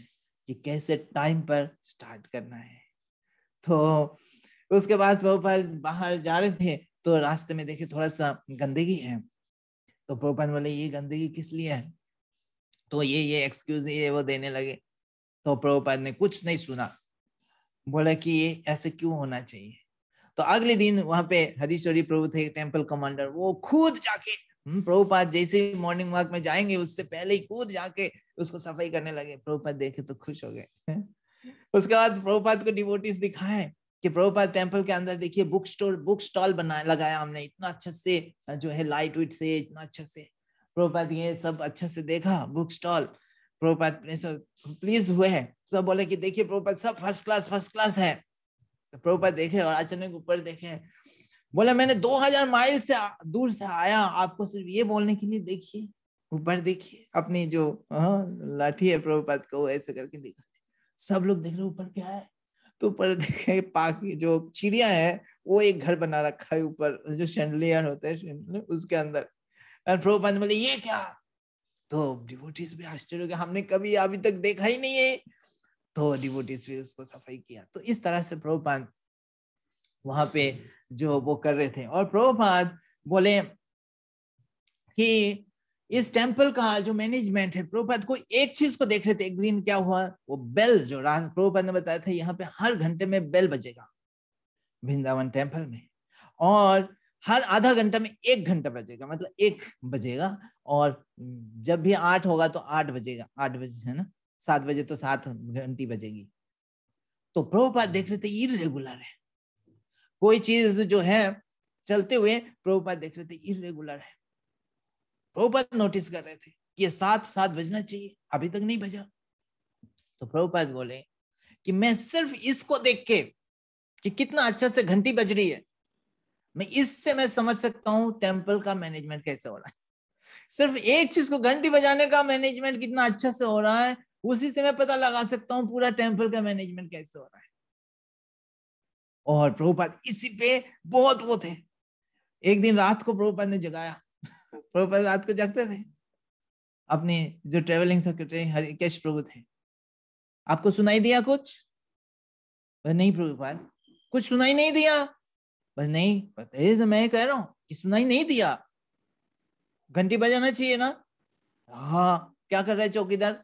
कि कैसे टाइम पर स्टार्ट करना है तो उसके बाद प्रभुपाल बाहर जा रहे थे तो रास्ते में देखे थोड़ा सा गंदगी है तो प्रभुपाल बोले ये गंदगी किस लिए है तो ये ये एक्सक्यूज ये वो देने लगे तो प्रभुपाद ने कुछ नहीं सुना बोला कि ये ऐसे क्यों होना चाहिए तो अगले दिन वहां पे हरीश्वरी प्रभु थे टेम्पल कमांडर वो खुद जाके हम्म, प्रभुपाद जैसे ही मॉर्निंग वॉक में जाएंगे उससे पहले ही खुद जाके उसको सफाई करने लगे प्रभुपाद देखे तो खुश हो गए उसके बाद प्रभुपाद को डिवोटिस दिखाए कि प्रभुपाद टेम्पल के अंदर देखिए बुक स्टोर बुक स्टॉल बना लगाया हमने इतना अच्छे से जो है लाइट वाइट से इतना अच्छे से प्रभुपात ये सब अच्छे से देखा बुक स्टॉल प्रभुपात प्लीज हुए हैं सब बोले कि देखिए प्रभुपात सब फर्स्ट क्लास फर्स्ट क्लास है तो प्रभुपाद देखे और अचानक ऊपर देखे बोला मैंने 2000 माइल से दूर से आया आपको सिर्फ ये बोलने के लिए देखिए ऊपर देखिए अपनी जो हाँ, लाठी है प्रभुपात को ऐसे करके दिखा सब लोग देख रहे ऊपर क्या है तो ऊपर देखे पाकि जो चिड़िया है वो एक घर बना रखा है ऊपर जो शेंडलियर होता है उसके अंदर और प्रभुपाद ने बोले ये क्या तो डिवोटिस भी आश्चर्य हो गया हमने कभी अभी तक देखा ही नहीं है तो डिवोटिस भी उसको सफाई किया तो इस तरह से प्रभुपाद वहां पे जो वो कर रहे थे और प्रभुपाद बोले कि इस टेम्पल का जो मैनेजमेंट है प्रभुपाद को एक चीज को देख रहे थे एक दिन क्या हुआ वो बेल जो प्रभुपाद ने बताया था यहाँ पे हर घंटे में बेल बजेगा वृंदावन टेम्पल में और हर आधा घंटा में एक घंटा बजेगा मतलब एक बजेगा और जब भी आठ होगा तो आठ बजेगा आठ बजे है ना सात बजे तो सात घंटी बजेगी तो प्रभुपात देख रहे थे इरेगुलर है कोई चीज जो है चलते हुए प्रभुपात देख रहे थे इरेगुलर है प्रभुपाद नोटिस कर रहे थे कि ये सात सात बजना चाहिए अभी तक नहीं बजा तो प्रभुपाद बोले कि मैं सिर्फ इसको देख के कि कितना अच्छा से घंटी बज रही है मैं इससे मैं समझ सकता हूँ टेम्पल का मैनेजमेंट कैसे हो रहा है सिर्फ एक चीज को घंटी बजाने का मैनेजमेंट कितना अच्छा से हो रहा है उसी से मैं पता लगा सकता हूं पूरा टेम्पल का मैनेजमेंट कैसे हो रहा है और प्रभुपाद इसी पे बहुत वो थे एक दिन रात को प्रभुपाद ने जगाया प्रभुपाद रात को जागते थे अपने जो ट्रेवलिंग सेक्रेटरी हरिकेश प्रभु थे आपको सुनाई दिया कुछ नहीं प्रभुपाद कुछ सुनाई नहीं दिया बस नहीं पता है मैं कह रहा हूँ कि सुनाई नहीं दिया घंटी बजाना चाहिए ना हाँ क्या कर रहे चौकीदार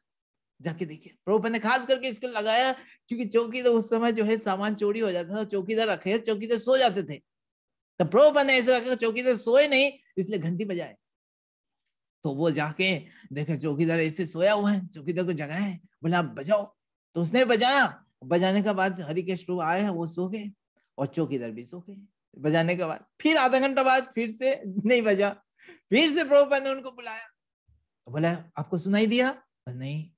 जाके देखिए प्रभुपत ने खास करके इसके लगाया क्योंकि चौकीदार तो उस समय जो है सामान चोरी हो जाता था तो चौकीदार रखे चौकीदार सो जाते थे तो प्रभुपत ने ऐसे रखा चौकीदार सोए नहीं इसलिए घंटी बजाए तो वो जाके देखे चौकीदार ऐसे सोया हुआ है चौकीदार को जगाया है आप बजाओ तो उसने बजाया बजाने के बाद हरिकेश प्रभु आए हैं वो सो गए और चौकीदार भी सो गए बजाने के बाद फिर आधा घंटा बाद फिर से नहीं बजा फिर से प्रभुपा ने उनको बुलाया तो बोला आपको सुनाई दिया नहीं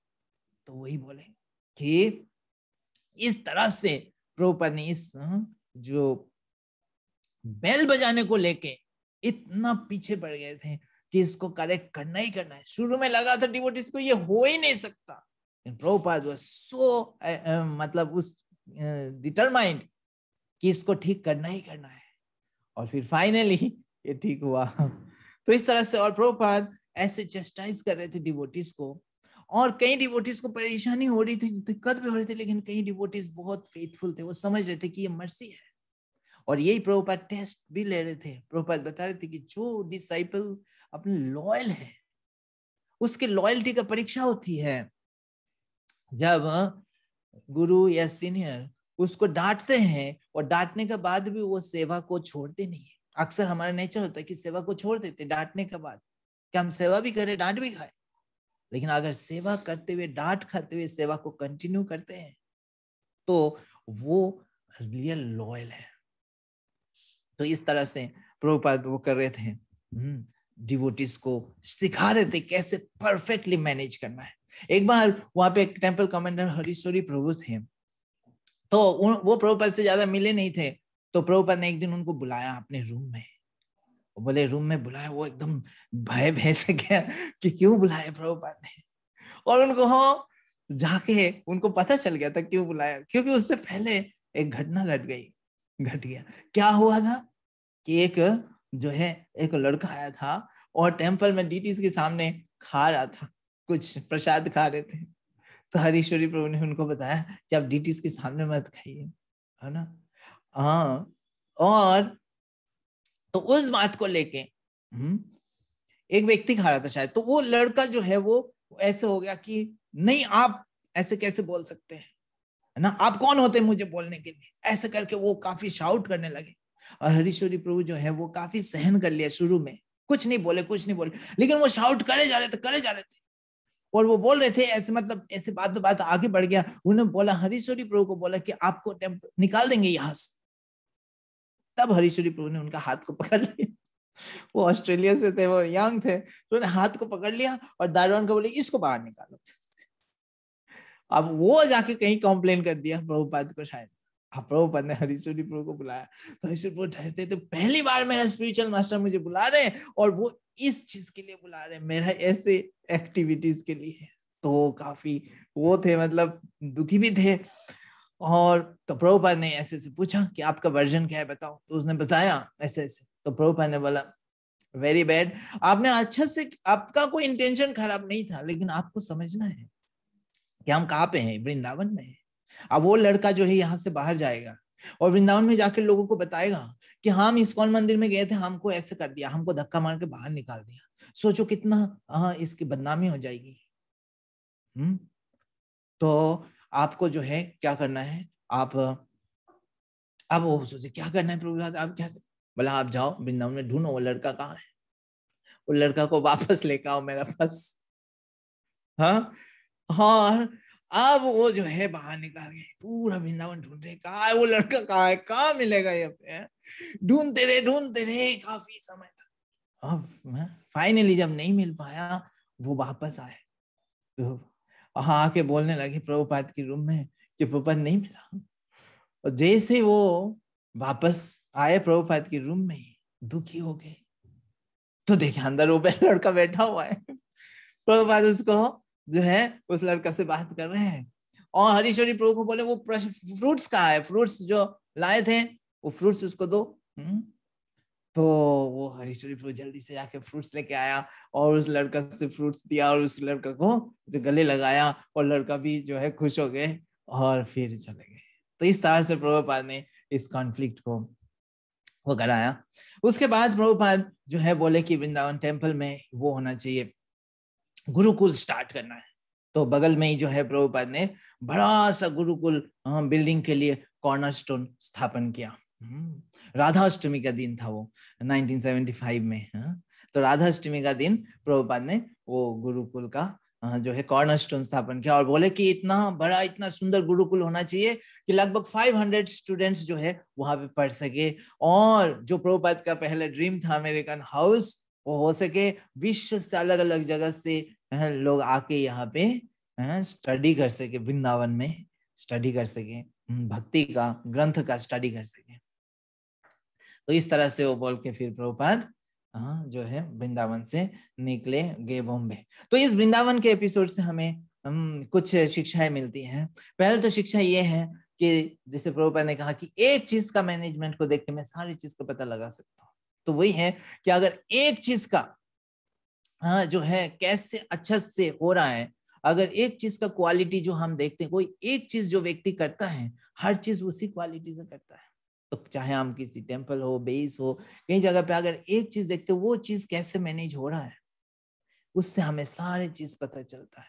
तो वही बोले कि इस तरह से प्रभुपा ने इस हाँ, जो बेल बजाने को लेके इतना पीछे पड़ गए थे कि इसको करेक्ट करना ही करना है शुरू में लगा था डिवोटिस को ये हो ही नहीं सकता प्रभुपाद वाज सो मतलब उस डिटरमाइंड कि इसको ठीक करना ही करना है और फिर फाइनली ये ठीक हुआ तो इस तरह से और प्रभुपाद ऐसे चेस्टाइज कर रहे थे डिवोटिस को और कई डिवोटिस को परेशानी हो रही थी दिक्कत भी हो रही थी लेकिन कई डिवोटिस बहुत फेथफुल थे वो समझ रहे थे कि ये मर्सी है और यही प्रभुपाद टेस्ट भी ले रहे थे प्रभुपाद बता रहे थे कि जो डिसाइपल अपने लॉयल है उसके लॉयल्टी का परीक्षा होती है जब गुरु या सीनियर उसको डांटते हैं और डांटने के बाद भी वो सेवा को छोड़ते नहीं है अक्सर हमारा नेचर होता है कि सेवा को छोड़ देते डांटने के बाद कि हम सेवा भी करें डांट भी खाए लेकिन अगर सेवा करते हुए डांट खाते हुए सेवा को कंटिन्यू करते हैं तो वो रियल लॉयल है तो इस तरह से प्रभुपाद वो कर रहे थे डिवोटिस हम्म, को सिखा रहे थे कैसे परफेक्टली मैनेज करना है एक बार वहां पे टेम्पल कमांडर हरीश्वरी प्रभु थे तो वो प्रभुपद से ज्यादा मिले नहीं थे तो प्रभुपद ने एक दिन उनको बुलाया अपने रूम में बोले रूम में बुलाया वो एकदम भय भय से गया कि क्यों बुलाया प्रभुपद ने और उनको हो हाँ, जाके उनको पता चल गया था क्यों बुलाया क्योंकि उससे पहले एक घटना घट गई घट गया क्या हुआ था कि एक जो है एक लड़का आया था और टेम्पल में डीटीज के सामने खा रहा था कुछ प्रसाद खा रहे थे तो हरीश्वरी प्रभु ने उनको बताया कि आप डीटीस के सामने मत खाइए है ना आ, हाँ, और तो उस बात को लेके हम्म, एक व्यक्ति खा रहा था शायद तो वो लड़का जो है वो ऐसे हो गया कि नहीं आप ऐसे कैसे बोल सकते हैं है ना आप कौन होते हैं मुझे बोलने के लिए ऐसे करके वो काफी शाउट करने लगे और हरीश्वरी प्रभु जो है वो काफी सहन कर लिया शुरू में कुछ नहीं बोले कुछ नहीं बोले लेकिन वो शाउट करे जा रहे थे करे जा रहे थे और वो बोल रहे थे ऐसे मतलब ऐसे बात तो बात आगे बढ़ गया उन्होंने बोला हरीश्वरी प्रभु को बोला कि आपको निकाल देंगे यहां से तब हरीश्वरी प्रभु ने उनका हाथ को पकड़ लिया वो ऑस्ट्रेलिया से थे वो यंग थे तो उन्होंने हाथ को पकड़ लिया और दारवान को बोले इसको बाहर निकालो अब वो जाके कहीं कंप्लेन कर दिया प्रभुपाद को शायद हाँ, प्रभुपद ने हरीश्वरी प्रभु को बुलाया तो हरीश्वर प्रभु ठहरते तो पहली बार मेरा स्पिरिचुअल मास्टर मुझे बुला रहे हैं और वो इस चीज के लिए बुला रहे हैं मेरा ऐसे एक्टिविटीज के लिए तो काफी वो थे मतलब दुखी भी थे और तो प्रभुपाद ने ऐसे से पूछा कि आपका वर्जन क्या है बताओ तो उसने बताया ऐसे ऐसे तो प्रभुपाद ने बोला वेरी बैड आपने अच्छा से आपका कोई इंटेंशन खराब नहीं था लेकिन आपको समझना है कि हम कहाँ पे हैं वृंदावन में है अब वो लड़का जो है यहाँ से बाहर जाएगा और वृंदावन में जाकर लोगों को बताएगा कि हम इस्कॉन मंदिर में गए थे हमको ऐसे कर दिया हमको धक्का मार के बाहर निकाल दिया सोचो कितना आ, हाँ, इसकी बदनामी हो जाएगी हम्म तो आपको जो है क्या करना है आप अब वो सोचे क्या करना है प्रभु आप क्या बोला आप जाओ वृंदावन में ढूंढो वो लड़का कहाँ है वो लड़का को वापस लेकर आओ मेरा पास हाँ हाँ अब वो जो है बाहर निकाल गए पूरा वृंदावन ढूंढ रहे कहा वो लड़का कहा है कहा मिलेगा ये ढूंढते रहे ढूंढते रहे काफी समय तक अब फाइनली जब नहीं मिल पाया वो वापस आए तो वहां आके बोलने लगे प्रभुपाद के रूम में कि प्रभुपाद नहीं मिला और जैसे वो वापस आए प्रभुपाद के रूम में दुखी हो गए तो देखे अंदर वो लड़का बैठा हुआ है प्रभुपाद उसको जो है उस लड़का से बात कर रहे हैं और हरीश्वरी प्रभु को बोले वो फ्रूट्स का है फ्रूट्स जो लाए थे वो फ्रूट्स उसको दो हुँ? हम्म। तो वो हरीश्वरी प्रभु जल्दी से जाके फ्रूट्स लेके आया और उस लड़का से फ्रूट्स दिया और उस लड़का को जो गले लगाया और लड़का भी जो है खुश हो गए और फिर चले गए तो इस तरह से प्रभुपाद ने इस कॉन्फ्लिक्ट को वो कराया उसके बाद प्रभुपाद जो है बोले कि वृंदावन टेम्पल में वो होना चाहिए गुरुकुल स्टार्ट करना है तो बगल में ही जो है प्रभुपाद ने बड़ा सा गुरुकुल बिल्डिंग हाँ, के लिए कॉर्नर स्टोन स्थापन किया हम्म, राधाअष्टमी का दिन था वो 1975 में हा? तो राधाअष्टमी का दिन प्रभुपाद ने वो गुरुकुल का हाँ, जो है कॉर्नर स्टोन स्थापन किया और बोले कि इतना बड़ा इतना सुंदर गुरुकुल होना चाहिए कि लगभग 500 स्टूडेंट्स जो है वहां पे पढ़ सके और जो प्रभुपाद का पहला ड्रीम था अमेरिकन हाउस वो हो सके विश्व से अलग अलग जगह से लोग आके यहाँ पे स्टडी कर सके वृंदावन में स्टडी कर सके भक्ति का ग्रंथ का स्टडी कर सके तो इस तरह से वो बोल के फिर प्रभुपाद हाँ, जो है वृंदावन से निकले गए बॉम्बे तो इस वृंदावन के एपिसोड से हमें हम कुछ शिक्षाएं मिलती हैं पहले तो शिक्षा ये है कि जैसे प्रभुपाद ने कहा कि एक चीज का मैनेजमेंट को देख के मैं सारी चीज का पता लगा सकता हूँ तो वही है कि अगर एक चीज का हाँ जो है कैसे अच्छा से हो रहा है अगर एक चीज का क्वालिटी जो हम देखते हैं कोई एक चीज जो व्यक्ति करता है हर चीज उसी क्वालिटी से करता है तो चाहे हम किसी टेम्पल हो बेस हो कहीं जगह पे अगर एक चीज देखते वो चीज कैसे मैनेज हो रहा है उससे हमें सारे चीज पता चलता है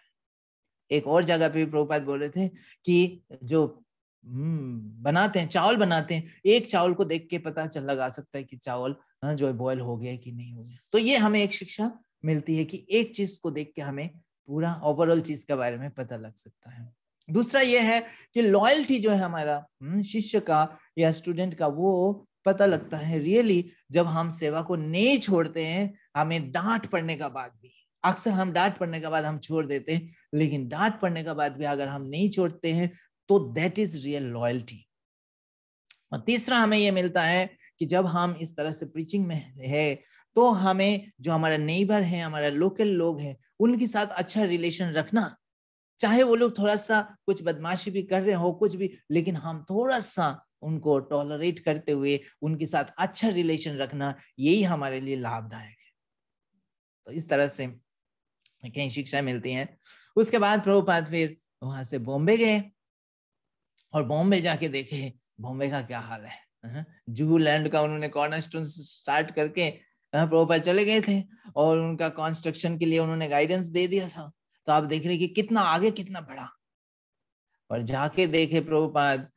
एक और जगह पे भी प्रभुपात बोल रहे थे कि जो हम्म, बनाते हैं चावल बनाते हैं एक चावल को देख के पता चल लगा सकता है कि चावल हाँ, जो है बॉयल हो गया कि नहीं हो गया तो ये हमें एक शिक्षा मिलती है कि एक चीज को देख के हमें पूरा ओवरऑल चीज के बारे में पता लग सकता है दूसरा यह है कि लॉयल्टी जो है हमारा हम्म, शिष्य का या स्टूडेंट का वो पता लगता है रियली जब हम सेवा को नहीं छोड़ते हैं हमें डांट पड़ने का बाद भी अक्सर हम डांट पड़ने के बाद हम छोड़ देते हैं लेकिन डांट पड़ने के बाद भी अगर हम नहीं छोड़ते हैं तो दैट इज रियल लॉयल्टी और तीसरा हमें यह मिलता है कि जब हम इस तरह से प्रीचिंग में है तो हमें जो हमारा नेबर है हमारा लोकल लोग हैं उनके साथ अच्छा रिलेशन रखना चाहे वो लोग थोड़ा सा कुछ बदमाशी भी कर रहे हो कुछ भी लेकिन हम थोड़ा सा उनको टॉलरेट करते हुए उनके साथ अच्छा रिलेशन रखना यही हमारे लिए लाभदायक है तो इस तरह से कहीं शिक्षा मिलती है उसके बाद प्रभुपाद फिर वहां से बॉम्बे गए और बॉम्बे जाके देखे बॉम्बे का क्या हाल है जूहू लैंड का उन्होंने कॉर्नर स्टोन स्टार्ट करके हाँ, प्रभुपाद चले गए थे और उनका कंस्ट्रक्शन के लिए उन्होंने गाइडेंस दे दिया था तो आप देख रहे कि कितना आगे कितना बढ़ा और जाके देखे प्रभुपाद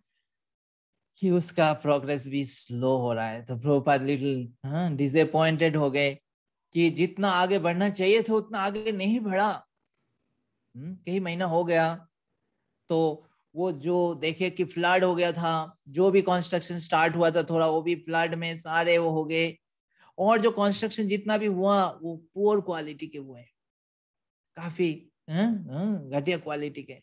कि उसका प्रोग्रेस भी स्लो हो रहा है तो प्रभुपाद लिटिल डिसअपॉइंटेड हो गए कि जितना आगे बढ़ना चाहिए था उतना आगे नहीं बढ़ा हम्म, कई महीना हो गया तो वो जो देखे कि फ्लड हो गया था जो भी कंस्ट्रक्शन स्टार्ट हुआ था थोड़ा वो भी फ्लड में सारे वो हो गए और जो कंस्ट्रक्शन जितना भी हुआ वो पुअर क्वालिटी के हुए काफी हाँ, हाँ, घटिया क्वालिटी के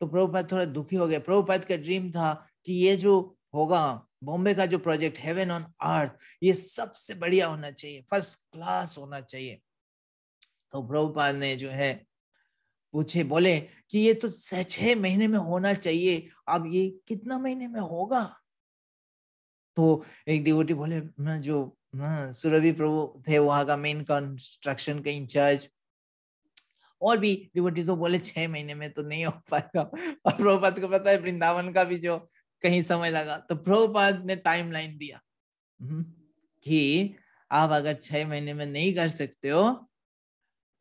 तो प्रभुपाद थोड़ा दुखी हो गए प्रभुपाद का ड्रीम था कि ये जो होगा बॉम्बे का जो प्रोजेक्ट हेवन ऑन अर्थ ये सबसे बढ़िया होना चाहिए फर्स्ट क्लास होना चाहिए तो प्रभुपाद ने जो है पूछे बोले कि ये तो छह महीने में होना चाहिए अब ये कितना महीने में होगा तो एक डिवोटी बोले जो हाँ, सुरभि प्रभु थे वहां का मेन कंस्ट्रक्शन का इंचार्ज और भी डिवोटीज तो बोले छह महीने में तो नहीं हो पाएगा और प्रभुपाद को पता है वृंदावन का भी जो कहीं समय लगा तो प्रभुपाद ने टाइम लाइन दिया हम्म, कि आप अगर छह महीने में नहीं कर सकते हो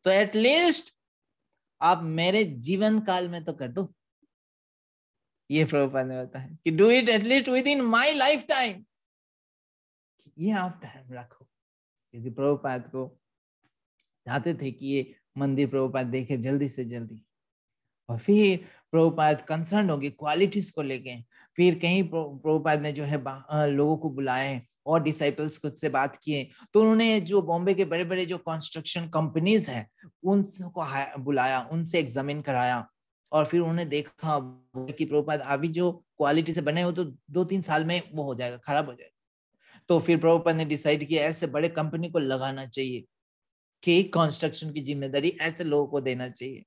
तो एटलीस्ट आप मेरे जीवन काल में तो कर दो ये प्रभुपाद ने बताया कि do it at least within my lifetime ये आप ध्यान रखो क्योंकि प्रभुपाद को चाहते थे कि ये मंदिर प्रभुपाद देखे जल्दी से जल्दी और फिर प्रभुपाद कंसर्न होगी क्वालिटीज को लेके फिर कहीं प्रभुपाद ने जो है लोगों को बुलाए और डिसाइपल्स खुद से बात किए तो उन्होंने जो बॉम्बे के बड़े बड़े जो कंस्ट्रक्शन कंपनीज है उनको बुलाया उनसे एग्जामिन कराया और फिर उन्होंने देखा कि प्रभुपाद अभी जो क्वालिटी से बने हो तो दो तीन साल में वो हो जाएगा खराब हो जाएगा तो फिर प्रभुपाद ने डिसाइड किया ऐसे बड़े कंपनी को लगाना चाहिए कि कंस्ट्रक्शन की जिम्मेदारी ऐसे लोगों को देना चाहिए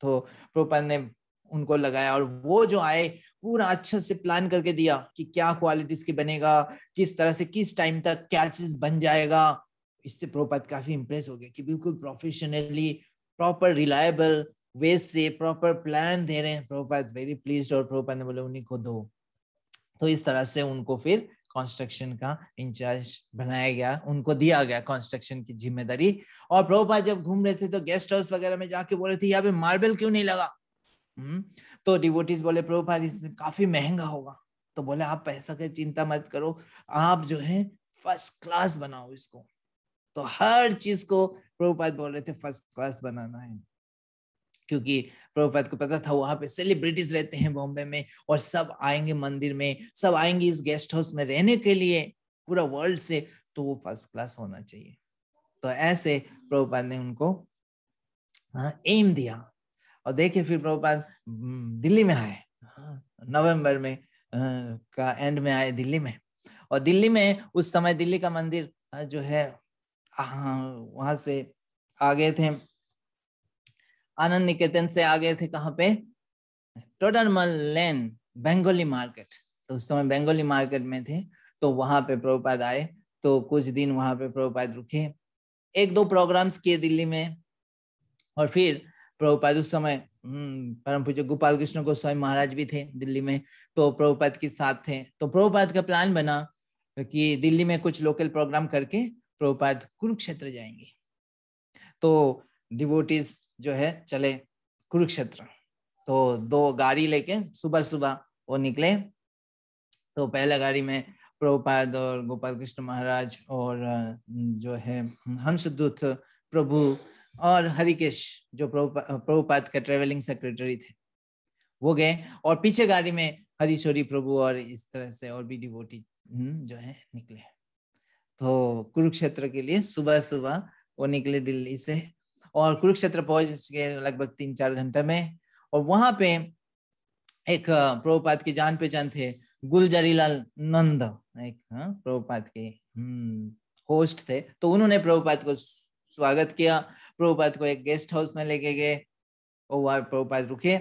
तो प्रभुपाद ने उनको लगाया और वो जो आए पूरा अच्छे से प्लान करके दिया कि क्या क्वालिटीज की बनेगा किस तरह से किस टाइम तक क्या चीज बन जाएगा इससे प्रभुपद काफी इंप्रेस हो गया कि बिल्कुल प्रोफेशनली प्रॉपर रिलायबल वे से प्रॉपर प्लान दे रहे हैं प्रभुपद वेरी प्लीज और प्रभुपद ने बोले उन्हीं को दो तो इस तरह से उनको फिर कंस्ट्रक्शन का इंचार्ज बनाया गया उनको दिया गया कंस्ट्रक्शन की जिम्मेदारी और प्रभुपा जब घूम रहे थे तो गेस्ट हाउस वगैरह में जाके बोल रहे थे यहाँ पे मार्बल क्यों नहीं लगा हम्म तो डिवोटिस बोले प्रभुपा इससे काफी महंगा होगा तो बोले आप पैसा की चिंता मत करो आप जो है फर्स्ट क्लास बनाओ इसको तो हर चीज को प्रभुपाद बोल रहे थे फर्स्ट क्लास बनाना है क्योंकि प्रभुपाद को पता था वहां पे सेलिब्रिटीज रहते हैं बॉम्बे में और सब आएंगे मंदिर में सब आएंगे इस गेस्ट हाउस में रहने के लिए पूरा वर्ल्ड से तो वो फर्स्ट क्लास होना चाहिए तो ऐसे प्रभुपाद ने उनको एम हाँ, दिया और देखे फिर प्रभुपाद हम्म, दिल्ली में आए हाँ, नवंबर में का एंड में आए दिल्ली में और दिल्ली में उस समय दिल्ली का मंदिर हाँ, जो है वहां से आ गए थे आनंद निकेतन से आ गए थे कहाँ पे टोडरमल लेन बेंगोली मार्केट तो उस समय बेंगोली मार्केट में थे तो वहां पे प्रभुपाद आए तो कुछ दिन वहां पे प्रभुपाद रुके एक दो प्रोग्राम्स किए दिल्ली में और फिर प्रभुपाद उस समय हम्म, परम पूज्य गोपाल कृष्ण स्वयं महाराज भी थे दिल्ली में तो प्रभुपाद के साथ थे तो प्रभुपाद का प्लान बना कि दिल्ली में कुछ लोकल प्रोग्राम करके प्रभुपाद कुरुक्षेत्र जाएंगे तो डिवोटीज जो है चले कुरुक्षेत्र तो दो गाड़ी लेके सुबह सुबह वो निकले तो पहला गाड़ी में प्रभुपाद और गोपाल कृष्ण महाराज और जो है हंसदूत प्रभु और हरिकेश जो प्रभुपाद के ट्रेवलिंग सेक्रेटरी थे वो गए और पीछे गाड़ी में हरीशोरी प्रभु और इस तरह से और भी डिवोटी हम्म, जो है निकले तो कुरुक्षेत्र के लिए सुबह सुबह वो निकले दिल्ली से और कुरुक्षेत्र पहुंच गए लगभग तीन चार घंटे में और वहां पे एक प्रभुपाद के जान पहचान थे गुलजरीलाल नंद एक प्रभुपाद के होस्ट हम्म, थे तो उन्होंने प्रभुपाद को स्वागत किया प्रभुपाद को एक गेस्ट हाउस में लेके गए और वहां प्रभुपाद रुके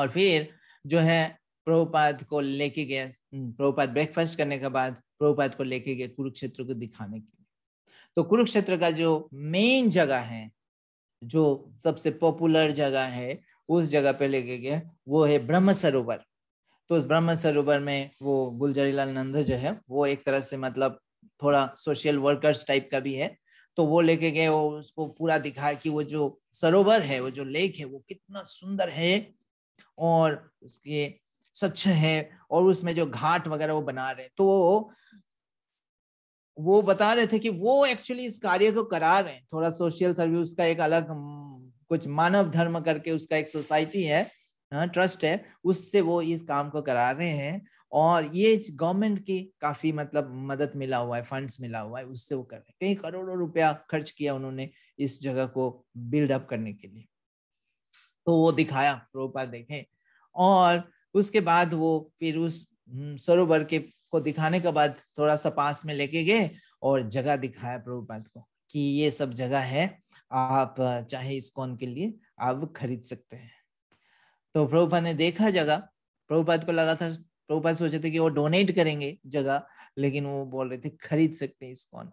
और फिर जो है प्रभुपाद को लेके गए हम्म, प्रभुपाद ब्रेकफास्ट करने के बाद प्रभुपाद को लेके गए कुरुक्षेत्र को दिखाने के तो कुरुक्षेत्र का जो मेन जगह है जो सबसे पॉपुलर जगह है उस जगह पे लेके गए वो है ब्रह्म सरोवर तो उस ब्रह्म सरोवर में वो गुलजरीलाल नंद जो है वो एक तरह से मतलब थोड़ा सोशल वर्कर्स टाइप का भी है तो वो लेके गए वो उसको पूरा दिखाया कि वो जो सरोवर है वो जो लेक है वो कितना सुंदर है और उसके स्वच्छ है और उसमें जो घाट वगैरह वो बना रहे तो वो वो बता रहे थे कि वो एक्चुअली इस कार्य को करा रहे हैं थोड़ा सोशल सर्विस का एक अलग हम्म, कुछ मानव धर्म करके उसका एक सोसाइटी है ट्रस्ट हाँ, है उससे वो इस काम को करा रहे हैं और ये गवर्नमेंट की काफी मतलब मदद मिला हुआ है फंड्स मिला हुआ है उससे वो कर रहे हैं कई करोड़ों रुपया खर्च किया उन्होंने इस जगह को बिल्डअप करने के लिए तो वो दिखाया प्रोपा देखें और उसके बाद वो फिर उस हम्म, सरोवर के को दिखाने के बाद थोड़ा सा पास में लेके गए और जगह दिखाया प्रभुपाद को कि ये सब जगह है आप चाहे इस कौन के लिए आप खरीद सकते हैं तो प्रभुपाद ने देखा जगह प्रभुपाद को लगा था प्रभुपाद सोचे थे कि वो डोनेट करेंगे जगह लेकिन वो बोल रहे थे खरीद सकते हैं इस कौन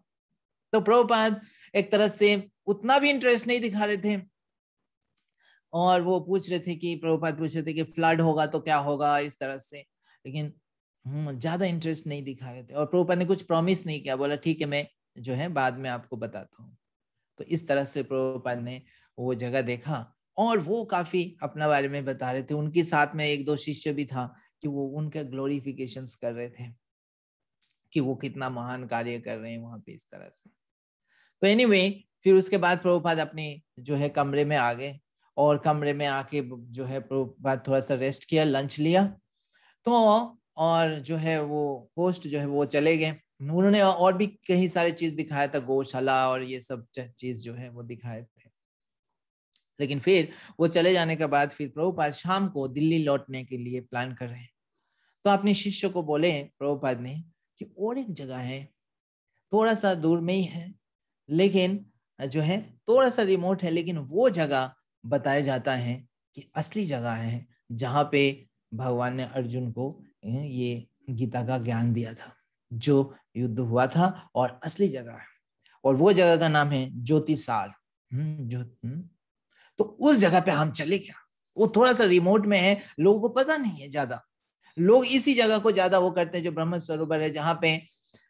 तो प्रभुपाद एक तरह से उतना भी इंटरेस्ट नहीं दिखा रहे थे और वो पूछ रहे थे कि प्रभुपाद पूछ रहे थे कि फ्लड होगा तो क्या होगा इस तरह से लेकिन हम्म, ज्यादा इंटरेस्ट नहीं दिखा रहे थे और प्रभुपा ने कुछ प्रॉमिस नहीं किया बोला ठीक है मैं जो है बाद में आपको बताता हूँ तो इस तरह से प्रभुपा ने वो जगह देखा और वो काफी अपना बारे में बता रहे थे उनके साथ में एक दो शिष्य भी था कि वो उनके ग्लोरिफिकेशन कर रहे थे कि वो कितना महान कार्य कर रहे हैं वहां पे इस तरह से तो एनीवे anyway, फिर उसके बाद प्रभुपाद अपने जो है कमरे में आ गए और कमरे में आके जो है प्रभुपाद थोड़ा सा रेस्ट किया लंच लिया तो और जो है वो होस्ट जो है वो चले गए उन्होंने और भी कई सारी चीज दिखाया था गौशाला और ये सब चीज जो है वो दिखाए थे लेकिन फिर वो चले जाने के बाद फिर प्रभुपाद शाम को दिल्ली लौटने के लिए प्लान कर रहे हैं तो अपने शिष्य को बोले प्रभुपाद ने कि और एक जगह है थोड़ा सा दूर में ही है लेकिन जो है थोड़ा सा रिमोट है लेकिन वो जगह बताया जाता है कि असली जगह है जहां पे भगवान ने अर्जुन को ये गीता का ज्ञान दिया था जो युद्ध हुआ था और असली जगह है और वो जगह का नाम है ज्योतिसार हम्म, जो हम्म, तो उस जगह पे हम चले क्या वो थोड़ा सा रिमोट में है लोगों को पता नहीं है ज्यादा लोग इसी जगह को ज्यादा वो करते हैं जो ब्रह्म सरोवर है जहाँ पे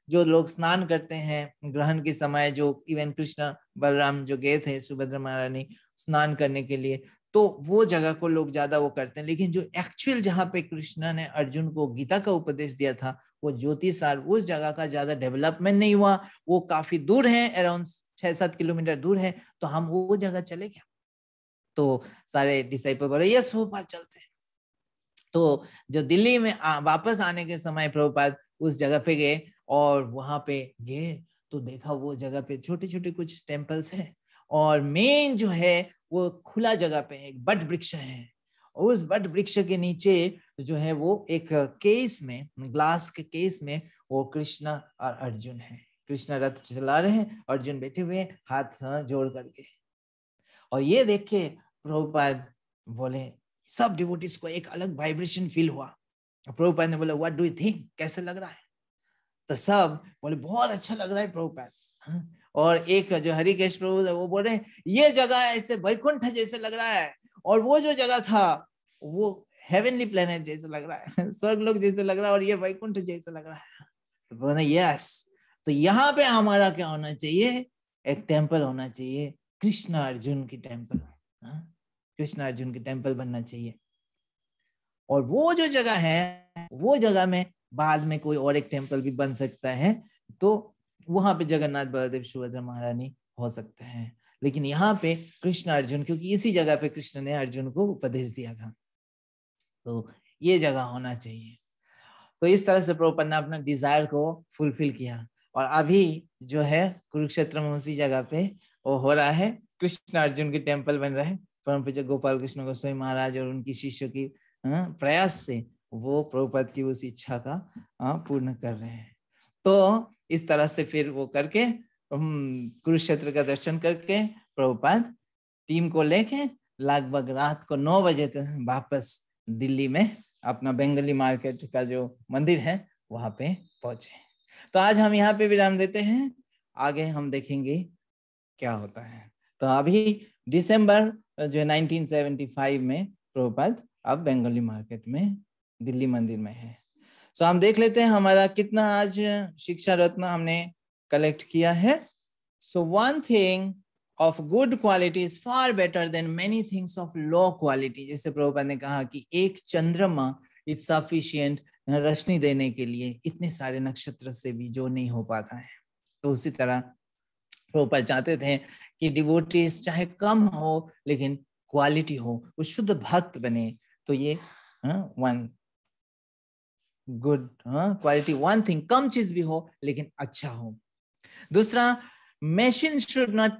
जो लोग स्नान करते हैं ग्रहण के समय जो इवन कृष्ण बलराम जो गए थे सुभद्रा महारानी स्नान करने के लिए तो वो जगह को लोग ज्यादा वो करते हैं लेकिन जो एक्चुअल जहाँ पे कृष्णा ने अर्जुन को गीता का उपदेश दिया था वो सार उस जगह का ज्यादा डेवलपमेंट नहीं हुआ वो काफी दूर है अराउंड छह सात किलोमीटर दूर है तो हम वो जगह चले गए तो सारे डिसाइपल बोले यस भोपाल चलते हैं तो जो दिल्ली में आ, वापस आने के समय प्रभुपाद उस जगह पे गए और वहां पे गए तो देखा वो जगह पे छोटे छोटे कुछ टेम्पल्स है और मेन जो है वो खुला जगह पे एक बट वृक्ष है और उस बट वृक्ष के नीचे जो है वो एक केस में ग्लास के केस में वो कृष्णा और अर्जुन है कृष्णा रथ चला रहे हैं अर्जुन बैठे हुए हाथ जोड़ करके और ये देख के प्रभुपाद बोले सब डिवोटिस को एक अलग वाइब्रेशन फील हुआ प्रभुपाद ने बोला व्हाट डू यू थिंक कैसे लग रहा है तो सब बोले बहुत अच्छा लग रहा है प्रभुपाद हाँ, और एक जो हरिकेश प्रभु वो बोल रहे हैं ये जगह ऐसे वैकुंठ जैसे लग रहा है और वो जो जगह था वो हेवनली प्लेनेट जैसे लग रहा है स्वर्ग लोग जैसे लग रहा है और ये वैकुंठ जैसे लग रहा है तो बोले यस तो यहाँ पे हमारा क्या होना चाहिए एक टेम्पल होना चाहिए कृष्ण अर्जुन की टेम्पल हाँ? कृष्ण अर्जुन की टेम्पल बनना चाहिए और वो जो जगह है वो जगह में बाद में कोई और एक टेम्पल भी बन सकता है तो वहां पे जगन्नाथ बलदेव सुभद्रा महारानी हो सकते हैं लेकिन यहाँ पे कृष्ण अर्जुन क्योंकि इसी जगह पे कृष्ण ने अर्जुन को उपदेश दिया था तो ये जगह होना चाहिए तो इस तरह से प्रभुपद ने अपना डिजायर को फुलफिल किया और अभी जो है कुरुक्षेत्र में उसी जगह पे वो हो रहा है कृष्ण अर्जुन के टेम्पल बन रहे परम पूज्य गोपाल कृष्ण गोस्वामी महाराज और उनकी शिष्य की प्रयास से वो प्रभुपद की उस इच्छा का पूर्ण कर रहे हैं तो इस तरह से फिर वो करके कुरुक्षेत्र का दर्शन करके प्रभुपाद टीम को लेके लगभग रात को नौ बजे तक वापस दिल्ली में अपना बेंगली मार्केट का जो मंदिर है वहां पे पहुंचे तो आज हम यहाँ पे विराम देते हैं आगे हम देखेंगे क्या होता है तो अभी दिसंबर जो है 1975 में प्रभुपाद अब बेंगली मार्केट में दिल्ली मंदिर में है सो हम देख लेते हैं हमारा कितना आज शिक्षा रत्न हमने कलेक्ट किया है so one thing of good quality is far better than many things of low quality जैसे प्रभुपा ने कहा कि एक चंद्रमा इज सफिशियंट रश्मि देने के लिए इतने सारे नक्षत्र से भी जो नहीं हो पाता है तो उसी तरह प्रभुपा चाहते थे कि डिवोटीज चाहे कम हो लेकिन क्वालिटी हो वो शुद्ध भक्त बने तो ये वन हाँ, गुड हाँ, क्वालिटी वन थिंग कम चीज भी हो लेकिन अच्छा हो दूसरा machine should not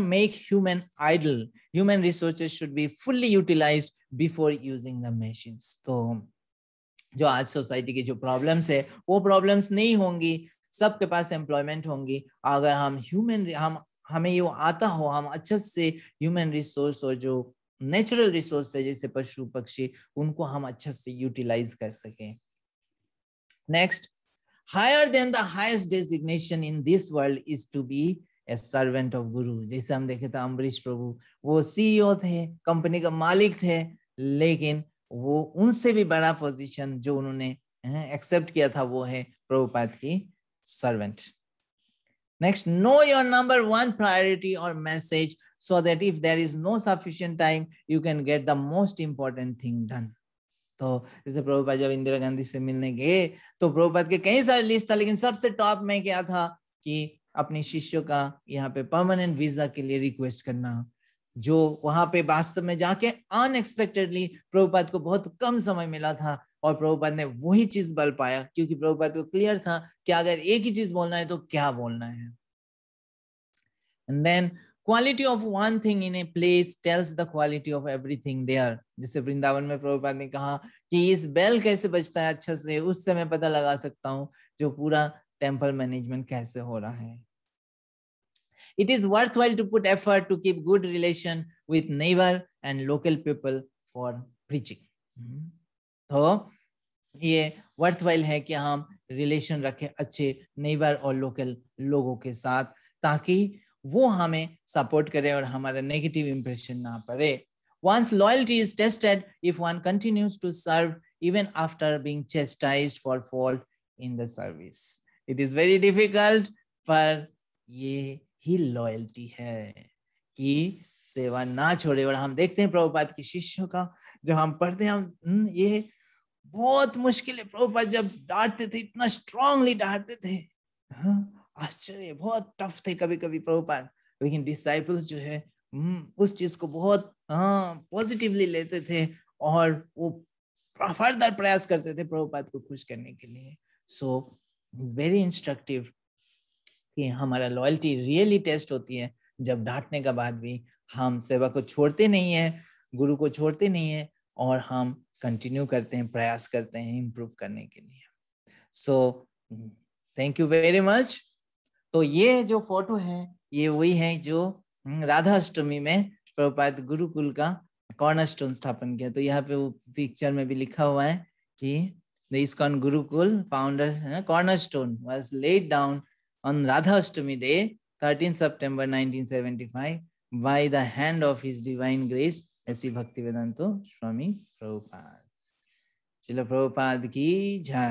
make human idle human resources should be fully utilise before using the machine तो जो आज सोसाइटी की जो प्रॉब्लम्स है वो प्रॉब्लम्स नहीं होंगी सबके पास एम्प्लॉयमेंट होंगी अगर हम ह्यूमन हम हमें ये आता हो हम अच्छे से ह्यूमन रिसोर्स और जो नेचुरल रिसोर्स है जैसे पशु पक्षी उनको हम अच्छे से यूटिलाइज कर सकें Next, higher than the highest designation in this world is to be a servant of guru जैसे हम देखे थे अम्बरीश प्रभु वो सीईओ e थे कंपनी का मालिक थे लेकिन वो उनसे भी बड़ा पोजीशन जो उन्होंने एक्सेप्ट हाँ, किया था वो है प्रभुपाद की servant next know your number one priority और message so that if there is no sufficient time you can get the most important thing done तो जैसे प्रभुपाद जब इंदिरा गांधी से मिलने गए तो प्रभुपाद के कई सारे लिस्ट था लेकिन सबसे टॉप में क्या था कि अपने शिष्यों का यहाँ पे परमानेंट वीजा के लिए रिक्वेस्ट करना जो वहां पे वास्तव में जाके अनएक्सपेक्टेडली प्रभुपाद को बहुत कम समय मिला था और प्रभुपाद ने वही चीज बल पाया क्योंकि प्रभुपाद को क्लियर था कि अगर एक ही चीज बोलना है तो क्या बोलना है and then quality of one thing in a place tells the quality of everything there जैसे वृंदावन में प्रभुपाद ने कहा कि इस बेल कैसे बजता है अच्छे से उससे मैं पता लगा सकता हूँ जो पूरा टेम्पल मैनेजमेंट कैसे हो रहा है it is worthwhile to put effort to keep good relation with neighbor and local people for preaching hmm. तो ये वर्थवाइल है कि हम रिलेशन रखें अच्छे नेबर और लोकल लोगों के साथ ताकि वो हमें सपोर्ट करे और हमारा नेगेटिव इम्प्रेशन ना पड़े once loyalty is tested if one continues to serve even after being chastise for fault in the service it is very difficult पर ये ही लॉयल्टी है कि सेवा ना छोड़े और हम देखते हैं प्रभुपाद के शिष्यों का जब हम पढ़ते हैं हम हम्म, ये बहुत मुश्किल है प्रभुपाद जब डांटते थे इतना स्ट्रांगली डांटते थे हाँ? आश्चर्य बहुत टफ थे कभी कभी प्रभुपाद लेकिन डिसाइपल्स जो है हम्म, उस चीज को बहुत पॉजिटिवली हाँ, लेते थे और वो फर्दर प्रयास करते थे प्रभुपाद को खुश करने के लिए सो इज वेरी इंस्ट्रक्टिव कि हमारा लॉयल्टी रियली टेस्ट होती है जब डांटने के बाद भी हम सेवा को छोड़ते नहीं है गुरु को छोड़ते नहीं है और हम कंटिन्यू करते हैं प्रयास करते हैं इम्प्रूव करने के लिए so thank you very much तो ये जो फोटो है ये वही है जो हम्म, राधा अष्टमी में प्रभुपाद गुरुकुल का कॉर्नर स्टोन स्थापन किया तो यहाँ पे वो पिक्चर में भी लिखा हुआ है कि the Gurukul founder cornerstone was laid down on Radha Ashtami day 13 सितंबर 1975 by the hand of his divine grace ऐसी भक्ति वेदांतो स्वामी प्रभुपाद चलो प्रभुपाद की झा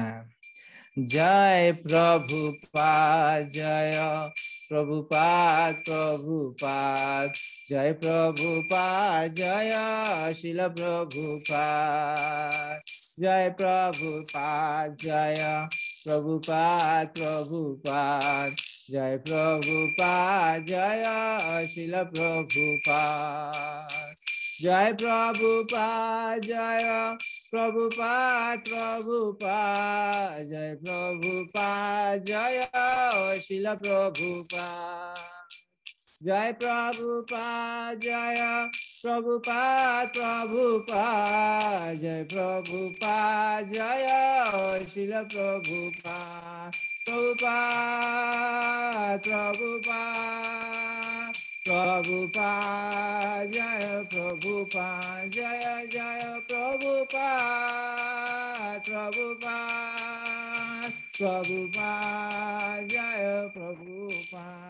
जय प्रभु पा जय प्रभु प्रभुपाद जय प्रभु पा जय शिल प्रभुपाद जय प्रभु प्रभुपाद जय प्रभु प्रभुपाद जय प्रभु पा जय शिल प्रभुपाद जय प्रभु पा जय प्रभुपा प्रभुपा जय प्रभु पा जय शिल पा जय प्रभु पा जय प्रभुपा प्रभुपा जय प्रभु पा जय शिल प्रभुपा प्रभु पा Prabhupada Jaya Prabhupada Jaya Jaya Prabhupada Prabhupada Prabhupada Jaya Prabhupada